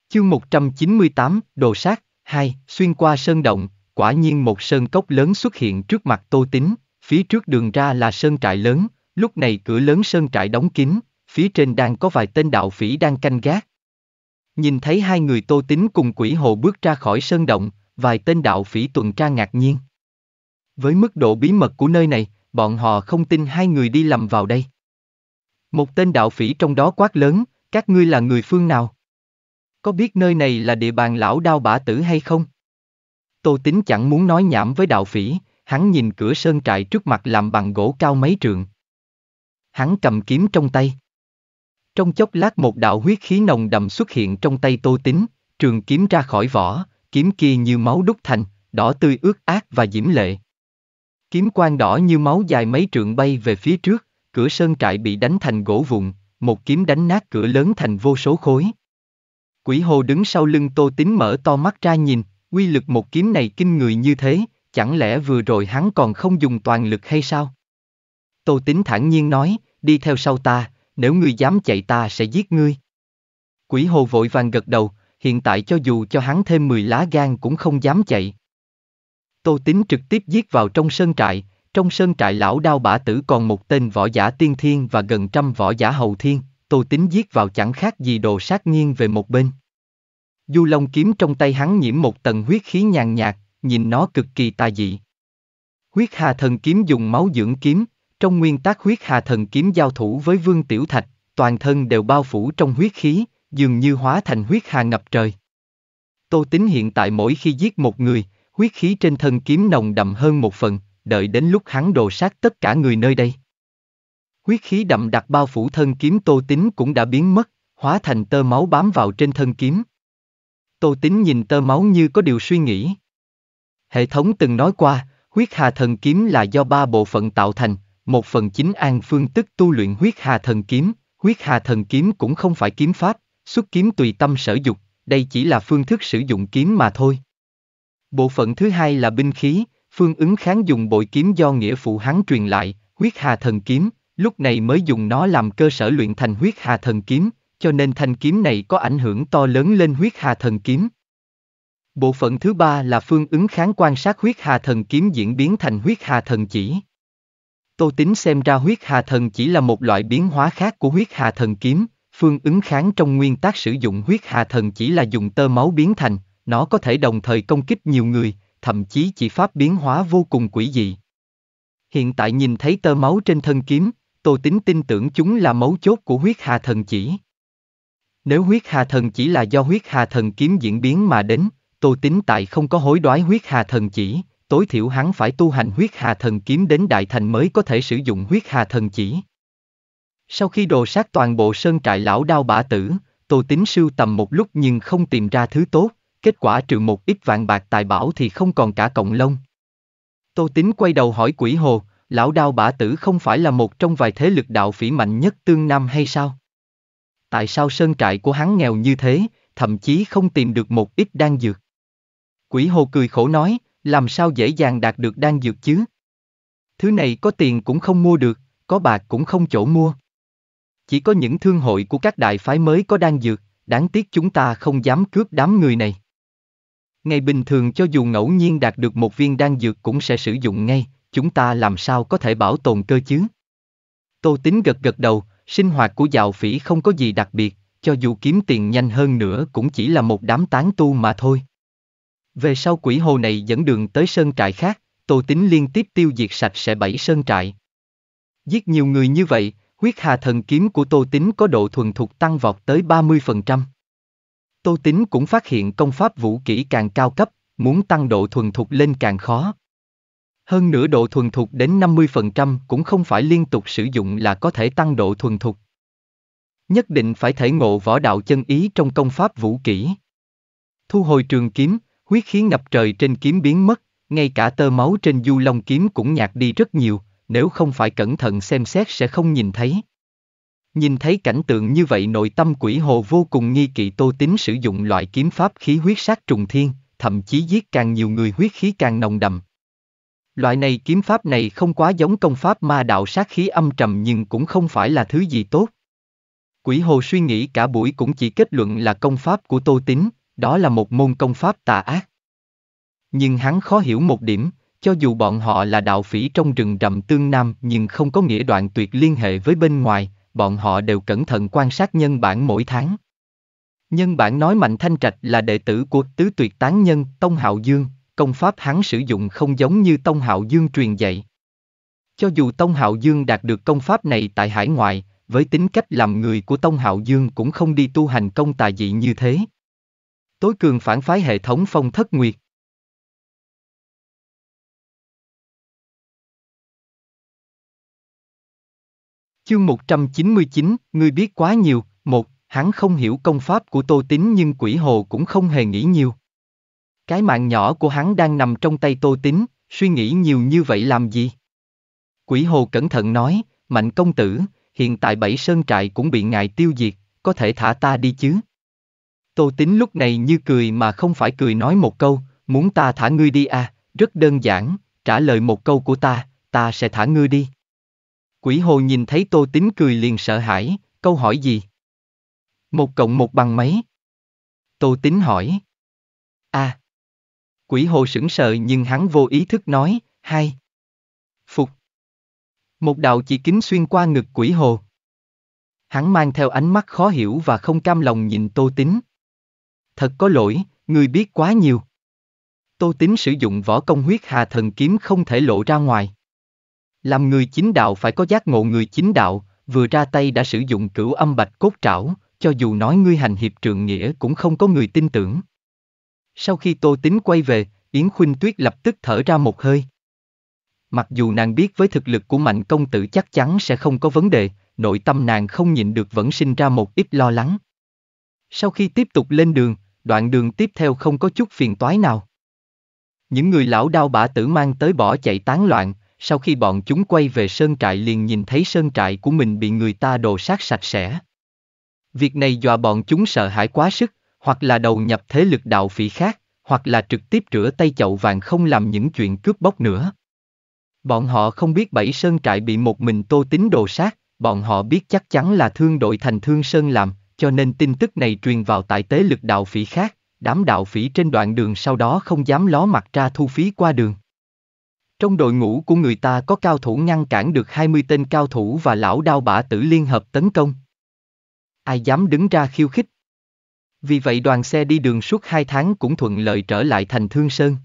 Chương 198, Đồ sát, 2, xuyên qua sơn động, quả nhiên một sơn cốc lớn xuất hiện trước mặt tô tính, phía trước đường ra là sơn trại lớn, lúc này cửa lớn sơn trại đóng kín, phía trên đang có vài tên đạo phỉ đang canh gác, Nhìn thấy hai người tô tính cùng quỷ hồ bước ra khỏi sơn động, vài tên đạo phỉ tuần tra ngạc nhiên. Với mức độ bí mật của nơi này, bọn họ không tin hai người đi lầm vào đây. Một tên đạo phỉ trong đó quát lớn, các ngươi là người phương nào? Có biết nơi này là địa bàn lão đao bả tử hay không? Tô tính chẳng muốn nói nhảm với đạo phỉ, hắn nhìn cửa sơn trại trước mặt làm bằng gỗ cao mấy trượng. Hắn cầm kiếm trong tay. Trong chốc lát một đạo huyết khí nồng đậm xuất hiện trong tay Tô tính trường kiếm ra khỏi vỏ, kiếm kia như máu đúc thành, đỏ tươi ướt át và diễm lệ. Kiếm quang đỏ như máu dài mấy trượng bay về phía trước, cửa sơn trại bị đánh thành gỗ vụn, một kiếm đánh nát cửa lớn thành vô số khối. Quỷ hồ đứng sau lưng Tô tính mở to mắt ra nhìn, quy lực một kiếm này kinh người như thế, chẳng lẽ vừa rồi hắn còn không dùng toàn lực hay sao? Tô tính thản nhiên nói, đi theo sau ta, nếu ngươi dám chạy ta sẽ giết ngươi. Quỷ hồ vội vàng gật đầu, hiện tại cho dù cho hắn thêm 10 lá gan cũng không dám chạy. Tô Tín trực tiếp giết vào trong sơn trại, trong sơn trại lão đao bả tử còn một tên võ giả tiên thiên và gần trăm võ giả hầu thiên, Tô Tín giết vào chẳng khác gì đồ sát nghiêng về một bên. Du Long kiếm trong tay hắn nhiễm một tầng huyết khí nhàn nhạt, nhìn nó cực kỳ tà dị. Huyết hà thần kiếm dùng máu dưỡng kiếm, trong nguyên tác huyết hà thần kiếm giao thủ với Vương Tiểu Thạch, toàn thân đều bao phủ trong huyết khí, dường như hóa thành huyết hà ngập trời. Tô Tính hiện tại mỗi khi giết một người, huyết khí trên thân kiếm nồng đậm hơn một phần, đợi đến lúc hắn đồ sát tất cả người nơi đây. Huyết khí đậm đặc bao phủ thân kiếm Tô Tính cũng đã biến mất, hóa thành tơ máu bám vào trên thân kiếm. Tô Tính nhìn tơ máu như có điều suy nghĩ. Hệ thống từng nói qua, huyết hà thần kiếm là do ba bộ phận tạo thành, một phần chính An Phương tức tu luyện huyết hà thần kiếm, huyết hà thần kiếm cũng không phải kiếm pháp, xuất kiếm tùy tâm sở dục, đây chỉ là phương thức sử dụng kiếm mà thôi. Bộ phận thứ hai là binh khí, phương ứng kháng dùng bội kiếm do nghĩa phụ hắn truyền lại, huyết hà thần kiếm, lúc này mới dùng nó làm cơ sở luyện thành huyết hà thần kiếm, cho nên thanh kiếm này có ảnh hưởng to lớn lên huyết hà thần kiếm. Bộ phận thứ ba là phương ứng kháng quan sát huyết hà thần kiếm diễn biến thành huyết hà thần chỉ. Tô Tính xem ra huyết hà thần chỉ là một loại biến hóa khác của huyết hà thần kiếm, phương ứng kháng trong nguyên tắc sử dụng huyết hà thần chỉ là dùng tơ máu biến thành, nó có thể đồng thời công kích nhiều người, thậm chí chỉ pháp biến hóa vô cùng quỷ dị. Hiện tại nhìn thấy tơ máu trên thân kiếm, Tô Tính tin tưởng chúng là mấu chốt của huyết hà thần chỉ. Nếu huyết hà thần chỉ là do huyết hà thần kiếm diễn biến mà đến, Tô Tính tại không có hối đoái huyết hà thần chỉ, tối thiểu hắn phải tu hành huyết hà thần kiếm đến đại thành mới có thể sử dụng huyết hà thần chỉ. Sau khi đồ sát toàn bộ sơn trại lão đao bả tử, Tô Tín sưu tầm một lúc nhưng không tìm ra thứ tốt, kết quả trừ một ít vàng bạc tài bảo thì không còn cả cộng lông. Tô Tín quay đầu hỏi quỷ hồ, lão đao bả tử không phải là một trong vài thế lực đạo phỉ mạnh nhất tương nam hay sao? Tại sao sơn trại của hắn nghèo như thế, thậm chí không tìm được một ít đan dược? Quỷ hồ cười khổ nói, làm sao dễ dàng đạt được đan dược chứ? Thứ này có tiền cũng không mua được, có bạc cũng không chỗ mua. Chỉ có những thương hội của các đại phái mới có đan dược, đáng tiếc chúng ta không dám cướp đám người này. Ngày bình thường cho dù ngẫu nhiên đạt được một viên đan dược cũng sẽ sử dụng ngay, chúng ta làm sao có thể bảo tồn cơ chứ? Tô Tính gật gật đầu, sinh hoạt của dạo phỉ không có gì đặc biệt, cho dù kiếm tiền nhanh hơn nữa cũng chỉ là một đám tán tu mà thôi. Về sau quỷ hồ này dẫn đường tới sơn trại khác, Tô Tính liên tiếp tiêu diệt sạch sẽ bảy sơn trại. Giết nhiều người như vậy, huyết hà thần kiếm của Tô Tính có độ thuần thục tăng vọt tới 30%. Tô Tính cũng phát hiện công pháp vũ kỹ càng cao cấp, muốn tăng độ thuần thục lên càng khó. Hơn nữa độ thuần thục đến 50% cũng không phải liên tục sử dụng là có thể tăng độ thuần thục. Nhất định phải thể ngộ võ đạo chân ý trong công pháp vũ kỹ. Thu hồi trường kiếm, Huyết khí ngập trời trên kiếm biến mất, ngay cả tơ máu trên du long kiếm cũng nhạt đi rất nhiều, nếu không phải cẩn thận xem xét sẽ không nhìn thấy. Nhìn thấy cảnh tượng như vậy nội tâm quỷ hồ vô cùng nghi kỵ tô tính sử dụng loại kiếm pháp khí huyết sát trùng thiên, thậm chí giết càng nhiều người huyết khí càng nồng đậm. Loại này kiếm pháp này không quá giống công pháp ma đạo sát khí âm trầm nhưng cũng không phải là thứ gì tốt. Quỷ hồ suy nghĩ cả buổi cũng chỉ kết luận là công pháp của tô tính, đó là một môn công pháp tà ác. Nhưng hắn khó hiểu một điểm, cho dù bọn họ là đạo phỉ trong rừng rậm tương nam nhưng không có nghĩa đoạn tuyệt liên hệ với bên ngoài, bọn họ đều cẩn thận quan sát nhân bản mỗi tháng. Nhân bản nói Mạnh Thanh Trạch là đệ tử của tứ tuyệt tán nhân Tông Hạo Dương, công pháp hắn sử dụng không giống như Tông Hạo Dương truyền dạy. Cho dù Tông Hạo Dương đạt được công pháp này tại hải ngoại, với tính cách làm người của Tông Hạo Dương cũng không đi tu hành công tà dị như thế tối cường phản phái hệ thống phong thất nguyệt. Chương 199, ngươi biết quá nhiều, một, hắn không hiểu công pháp của Tô Tín nhưng quỷ hồ cũng không hề nghĩ nhiều. Cái mạng nhỏ của hắn đang nằm trong tay Tô Tín, suy nghĩ nhiều như vậy làm gì? Quỷ hồ cẩn thận nói, mạnh công tử, hiện tại bảy sơn trại cũng bị ngài tiêu diệt, có thể thả ta đi chứ? Tô Tính lúc này như cười mà không phải cười nói một câu, muốn ta thả ngươi đi à, rất đơn giản, trả lời một câu của ta, ta sẽ thả ngươi đi. Quỷ hồ nhìn thấy Tô Tính cười liền sợ hãi, câu hỏi gì? Một cộng một bằng mấy? Tô Tính hỏi. a à. Quỷ hồ sững sờ nhưng hắn vô ý thức nói, hai. Phục. Một đạo chỉ kính xuyên qua ngực quỷ hồ. Hắn mang theo ánh mắt khó hiểu và không cam lòng nhìn Tô Tính thật có lỗi, người biết quá nhiều. Tô tính sử dụng võ công huyết hà thần kiếm không thể lộ ra ngoài. Làm người chính đạo phải có giác ngộ người chính đạo, vừa ra tay đã sử dụng cửu âm bạch cốt trảo, cho dù nói ngươi hành hiệp trượng nghĩa cũng không có người tin tưởng. Sau khi Tô tính quay về, Yến Khuynh Tuyết lập tức thở ra một hơi. Mặc dù nàng biết với thực lực của mạnh công tử chắc chắn sẽ không có vấn đề, nội tâm nàng không nhịn được vẫn sinh ra một ít lo lắng. Sau khi tiếp tục lên đường, đoạn đường tiếp theo không có chút phiền toái nào. Những người lão đao bả tử mang tới bỏ chạy tán loạn, sau khi bọn chúng quay về sơn trại liền nhìn thấy sơn trại của mình bị người ta đồ sát sạch sẽ. Việc này dọa bọn chúng sợ hãi quá sức, hoặc là đầu nhập thế lực đạo phỉ khác, hoặc là trực tiếp rửa tay chậu vàng không làm những chuyện cướp bóc nữa. Bọn họ không biết bảy sơn trại bị một mình tô tính đồ sát, bọn họ biết chắc chắn là thương đội thành thương sơn làm, cho nên tin tức này truyền vào tại tế lực đạo phỉ khác, đám đạo phỉ trên đoạn đường sau đó không dám ló mặt ra thu phí qua đường. Trong đội ngũ của người ta có cao thủ ngăn cản được 20 tên cao thủ và lão đao bả tử liên hợp tấn công. Ai dám đứng ra khiêu khích? Vì vậy đoàn xe đi đường suốt 2 tháng cũng thuận lợi trở lại thành Thương Sơn.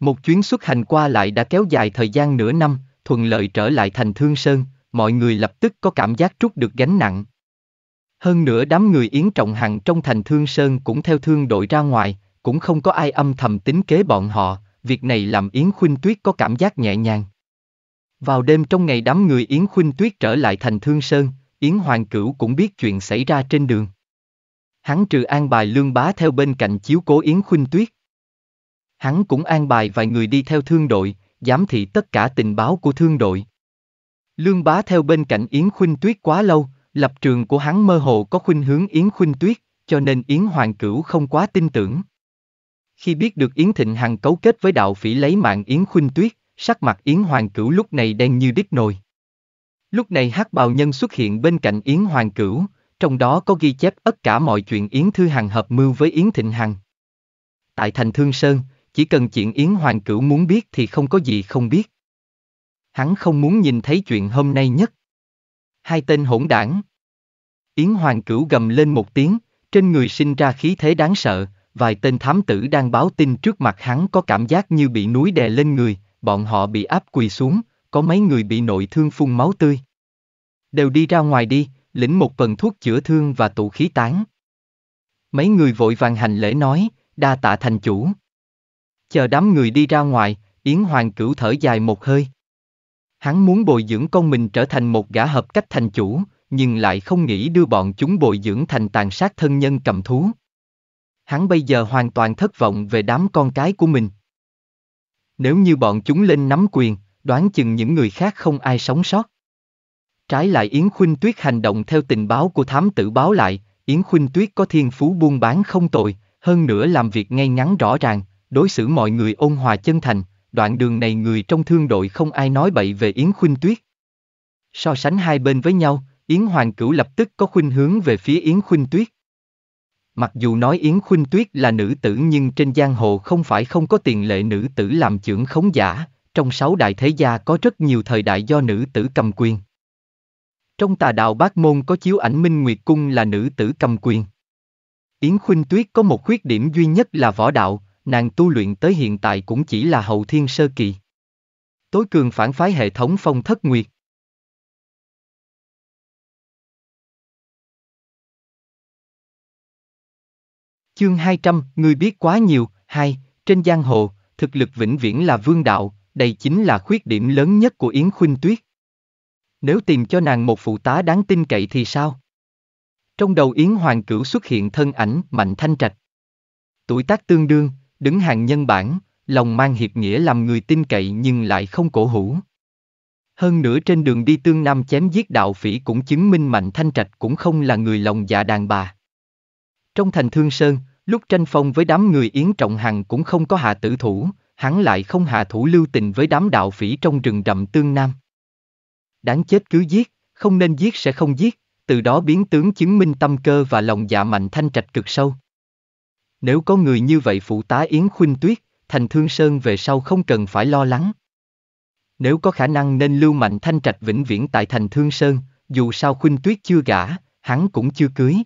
Một chuyến xuất hành qua lại đã kéo dài thời gian nửa năm, thuận lợi trở lại thành Thương Sơn, mọi người lập tức có cảm giác trút được gánh nặng, hơn nữa đám người Yến Trọng Hằng trong thành Thương Sơn cũng theo thương đội ra ngoài, cũng không có ai âm thầm tính kế bọn họ, việc này làm Yến Khuynh Tuyết có cảm giác nhẹ nhàng. Vào đêm trong ngày đám người Yến Khuynh Tuyết trở lại thành Thương Sơn, Yến Hoàng Cửu cũng biết chuyện xảy ra trên đường. Hắn trừ an bài lương bá theo bên cạnh chiếu cố Yến Khuynh Tuyết. Hắn cũng an bài vài người đi theo thương đội, giám thị tất cả tình báo của thương đội. Lương bá theo bên cạnh Yến Khuynh Tuyết quá lâu, lập trường của hắn mơ hồ có khuynh hướng Yến Khuynh Tuyết, cho nên Yến Hoàng Cửu không quá tin tưởng. Khi biết được Yến Thịnh Hằng cấu kết với đạo phỉ lấy mạng Yến Khuynh Tuyết, sắc mặt Yến Hoàng Cửu lúc này đen như đít nồi. Lúc này hắc bào nhân xuất hiện bên cạnh Yến Hoàng Cửu, trong đó có ghi chép tất cả mọi chuyện Yến Thư Hằng hợp mưu với Yến Thịnh Hằng. Tại thành Thương Sơn, chỉ cần chuyện Yến Hoàng Cửu muốn biết thì không có gì không biết. Hắn không muốn nhìn thấy chuyện hôm nay nhất hai tên hỗn đảng. Yến Hoàng Cửu gầm lên một tiếng, trên người sinh ra khí thế đáng sợ, vài tên thám tử đang báo tin trước mặt hắn có cảm giác như bị núi đè lên người, bọn họ bị áp quỳ xuống, có mấy người bị nội thương phun máu tươi. Đều đi ra ngoài đi, lĩnh một phần thuốc chữa thương và tụ khí tán. Mấy người vội vàng hành lễ nói, đa tạ thành chủ. Chờ đám người đi ra ngoài, Yến Hoàng Cửu thở dài một hơi. Hắn muốn bồi dưỡng con mình trở thành một gã hợp cách thành chủ, nhưng lại không nghĩ đưa bọn chúng bồi dưỡng thành tàn sát thân nhân cầm thú. Hắn bây giờ hoàn toàn thất vọng về đám con cái của mình. Nếu như bọn chúng lên nắm quyền, đoán chừng những người khác không ai sống sót. Trái lại Yến Khuynh Tuyết hành động theo tình báo của thám tử báo lại, Yến Khuynh Tuyết có thiên phú buôn bán không tội, hơn nữa làm việc ngay ngắn rõ ràng, đối xử mọi người ôn hòa chân thành, đoạn đường này người trong thương đội không ai nói bậy về Yến Khuynh Tuyết. So sánh hai bên với nhau, Yến Hoàng Cửu lập tức có khuynh hướng về phía Yến Khuynh Tuyết. Mặc dù nói Yến Khuynh Tuyết là nữ tử nhưng trên giang hồ không phải không có tiền lệ nữ tử làm trưởng khống giả, trong sáu đại thế gia có rất nhiều thời đại do nữ tử cầm quyền. Trong tà đạo bát môn có chiếu ảnh minh nguyệt cung là nữ tử cầm quyền. Yến Khuynh Tuyết có một khuyết điểm duy nhất là võ đạo, nàng tu luyện tới hiện tại cũng chỉ là hậu thiên sơ kỳ. Tối cường phản phái hệ thống phong thất nguyệt. Chương 200, người biết quá nhiều, hai, trên giang hồ, thực lực vĩnh viễn là vương đạo, đây chính là khuyết điểm lớn nhất của Yến Khuynh Tuyết. Nếu tìm cho nàng một phụ tá đáng tin cậy thì sao? Trong đầu Yến Hoàng Cửu xuất hiện thân ảnh Mạnh Thanh Trạch. Tuổi tác tương đương, đứng hàng nhân bản, lòng mang hiệp nghĩa làm người tin cậy nhưng lại không cổ hủ. Hơn nữa trên đường đi tương nam chém giết đạo phỉ cũng chứng minh Mạnh Thanh Trạch cũng không là người lòng dạ đàn bà. Trong thành Thương Sơn, lúc tranh phong với đám người Yến Trọng Hằng cũng không có hạ tử thủ, hắn lại không hạ thủ lưu tình với đám đạo phỉ trong rừng rậm tương nam. Đáng chết cứ giết, không nên giết sẽ không giết, từ đó biến tướng chứng minh tâm cơ và lòng dạ Mạnh Thanh Trạch cực sâu. Nếu có người như vậy phụ tá Yến Khuynh Tuyết, Thành Thương Sơn về sau không cần phải lo lắng. Nếu có khả năng nên lưu mạnh thanh trạch vĩnh viễn tại Thành Thương Sơn, dù sao Khuynh Tuyết chưa gả, hắn cũng chưa cưới.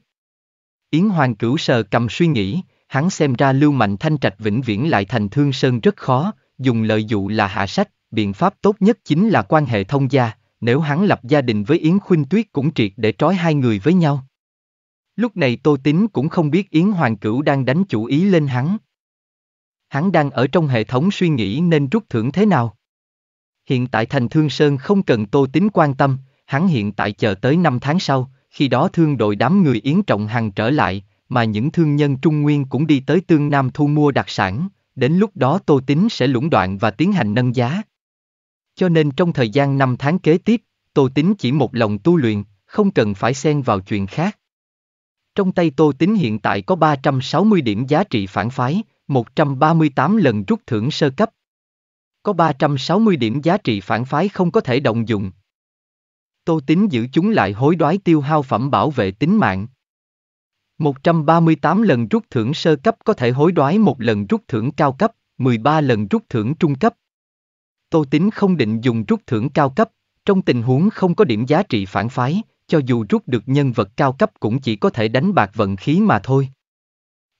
Yến Hoàng Cửu sờ cầm suy nghĩ, hắn xem ra lưu mạnh thanh trạch vĩnh viễn lại Thành Thương Sơn rất khó, dùng lợi dụ là hạ sách, biện pháp tốt nhất chính là quan hệ thông gia, nếu hắn lập gia đình với Yến Khuynh Tuyết cũng triệt để trói hai người với nhau. Lúc này Tô Tín cũng không biết Yến Hoàng Cửu đang đánh chủ ý lên hắn. Hắn đang ở trong hệ thống suy nghĩ nên rút thưởng thế nào. Hiện tại thành Thương Sơn không cần Tô Tín quan tâm, hắn hiện tại chờ tới 5 tháng sau, khi đó thương đội đám người Yến Trọng Hằng trở lại, mà những thương nhân Trung Nguyên cũng đi tới Tương Nam thu mua đặc sản, đến lúc đó Tô Tín sẽ lũng đoạn và tiến hành nâng giá. Cho nên trong thời gian 5 tháng kế tiếp, Tô Tín chỉ một lòng tu luyện, không cần phải xen vào chuyện khác. Trong tay Tô tính hiện tại có 360 điểm giá trị phản phái, 138 lần rút thưởng sơ cấp. Có 360 điểm giá trị phản phái không có thể động dụng. Tô tính giữ chúng lại hối đoái tiêu hao phẩm bảo vệ tính mạng. 138 lần rút thưởng sơ cấp có thể hối đoái một lần rút thưởng cao cấp, 13 lần rút thưởng trung cấp. Tô tính không định dùng rút thưởng cao cấp, trong tình huống không có điểm giá trị phản phái, cho dù rút được nhân vật cao cấp cũng chỉ có thể đánh bạc vận khí mà thôi.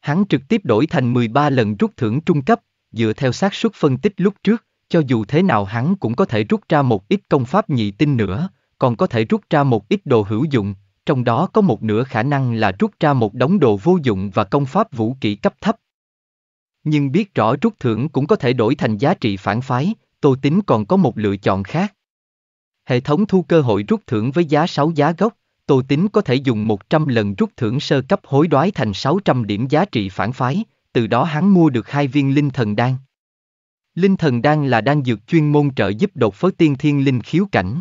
Hắn trực tiếp đổi thành 13 lần rút thưởng trung cấp, dựa theo xác suất phân tích lúc trước, cho dù thế nào hắn cũng có thể rút ra một ít công pháp nhị tinh nữa, còn có thể rút ra một ít đồ hữu dụng, trong đó có một nửa khả năng là rút ra một đống đồ vô dụng và công pháp vũ kỹ cấp thấp. Nhưng biết rõ rút thưởng cũng có thể đổi thành giá trị phản phái, Tô Tính còn có một lựa chọn khác. Hệ thống thu cơ hội rút thưởng với giá 6 giá gốc, Tô Tính có thể dùng 100 lần rút thưởng sơ cấp hối đoái thành 600 điểm giá trị phản phái, từ đó hắn mua được hai viên linh thần đan. Linh thần đan là đan dược chuyên môn trợ giúp đột phá tiên thiên linh khiếu cảnh.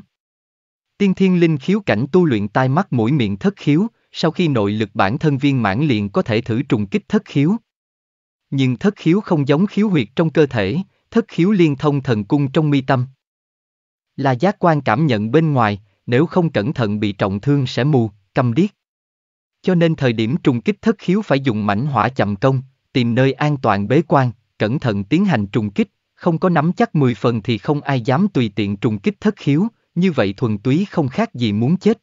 Tiên thiên linh khiếu cảnh tu luyện tai mắt mũi miệng thất khiếu, sau khi nội lực bản thân viên mãn liền có thể thử trùng kích thất khiếu. Nhưng thất khiếu không giống khiếu huyệt trong cơ thể, thất khiếu liên thông thần cung trong mi tâm là giác quan cảm nhận bên ngoài, nếu không cẩn thận bị trọng thương sẽ mù, cầm điếc. Cho nên thời điểm trùng kích thất khiếu phải dùng mảnh hỏa chậm công, tìm nơi an toàn bế quan, cẩn thận tiến hành trùng kích, không có nắm chắc 10 phần thì không ai dám tùy tiện trùng kích thất khiếu, như vậy thuần túy không khác gì muốn chết.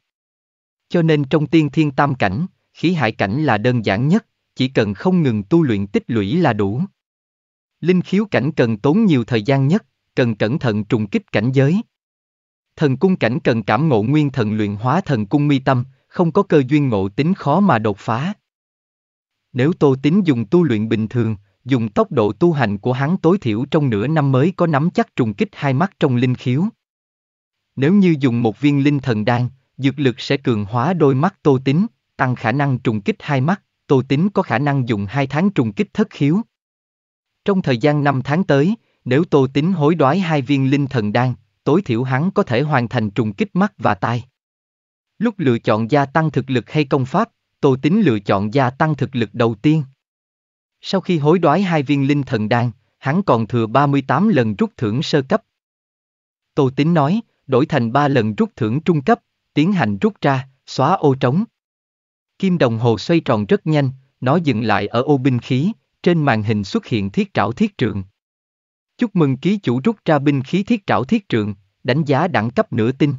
Cho nên trong tiên thiên tam cảnh, khí hải cảnh là đơn giản nhất, chỉ cần không ngừng tu luyện tích lũy là đủ. Linh khiếu cảnh cần tốn nhiều thời gian nhất, cần cẩn thận trùng kích cảnh giới, Thần cung cảnh cần cảm ngộ nguyên thần luyện hóa thần cung mi tâm, không có cơ duyên ngộ tính khó mà đột phá. Nếu Tô tính dùng tu luyện bình thường, dùng tốc độ tu hành của hắn tối thiểu trong nửa năm mới có nắm chắc trùng kích hai mắt trong linh khiếu. Nếu như dùng một viên linh thần đan, dược lực sẽ cường hóa đôi mắt Tô tính, tăng khả năng trùng kích hai mắt, Tô tính có khả năng dùng hai tháng trùng kích thất khiếu. Trong thời gian năm tháng tới, nếu Tô tính hối đoái hai viên linh thần đan, tối thiểu hắn có thể hoàn thành trùng kích mắt và tai. Lúc lựa chọn gia tăng thực lực hay công pháp, Tô Tính lựa chọn gia tăng thực lực đầu tiên. Sau khi hối đoái hai viên linh thần đan, hắn còn thừa 38 lần rút thưởng sơ cấp. Tô Tính nói, đổi thành 3 lần rút thưởng trung cấp, tiến hành rút ra, xóa ô trống. Kim đồng hồ xoay tròn rất nhanh, nó dừng lại ở ô binh khí, trên màn hình xuất hiện thiết trảo thiết trượng, Chúc mừng ký chủ rút ra binh khí thiết trảo thiết trượng, đánh giá đẳng cấp nửa tinh.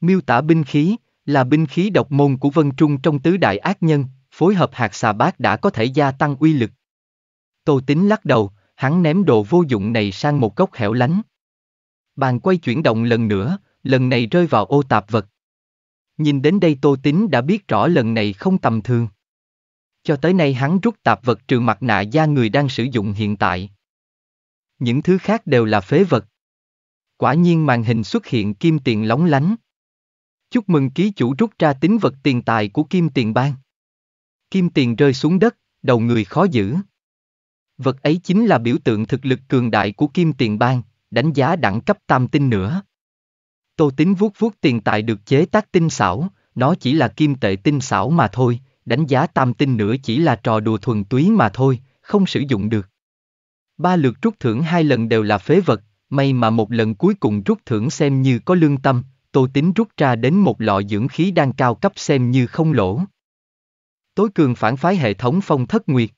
Miêu tả binh khí, là binh khí độc môn của Vân Trung trong tứ đại ác nhân, phối hợp hạt xà bát đã có thể gia tăng uy lực. Tô Tính lắc đầu, hắn ném đồ vô dụng này sang một góc hẻo lánh. Bàn quay chuyển động lần nữa, lần này rơi vào ô tạp vật. Nhìn đến đây Tô Tính đã biết rõ lần này không tầm thường. Cho tới nay hắn rút tạp vật trừ mặt nạ da người đang sử dụng hiện tại những thứ khác đều là phế vật. Quả nhiên màn hình xuất hiện kim tiền lóng lánh. Chúc mừng ký chủ rút ra tính vật tiền tài của kim tiền bang. Kim tiền rơi xuống đất, đầu người khó giữ. Vật ấy chính là biểu tượng thực lực cường đại của kim tiền bang, đánh giá đẳng cấp tam tinh nữa. Tô tính vuốt vuốt tiền tài được chế tác tinh xảo, nó chỉ là kim tệ tinh xảo mà thôi, đánh giá tam tinh nữa chỉ là trò đùa thuần túy mà thôi, không sử dụng được ba lượt rút thưởng hai lần đều là phế vật, may mà một lần cuối cùng rút thưởng xem như có lương tâm, Tô Tính rút ra đến một lọ dưỡng khí đang cao cấp xem như không lỗ. Tối cường phản phái hệ thống phong thất nguyệt.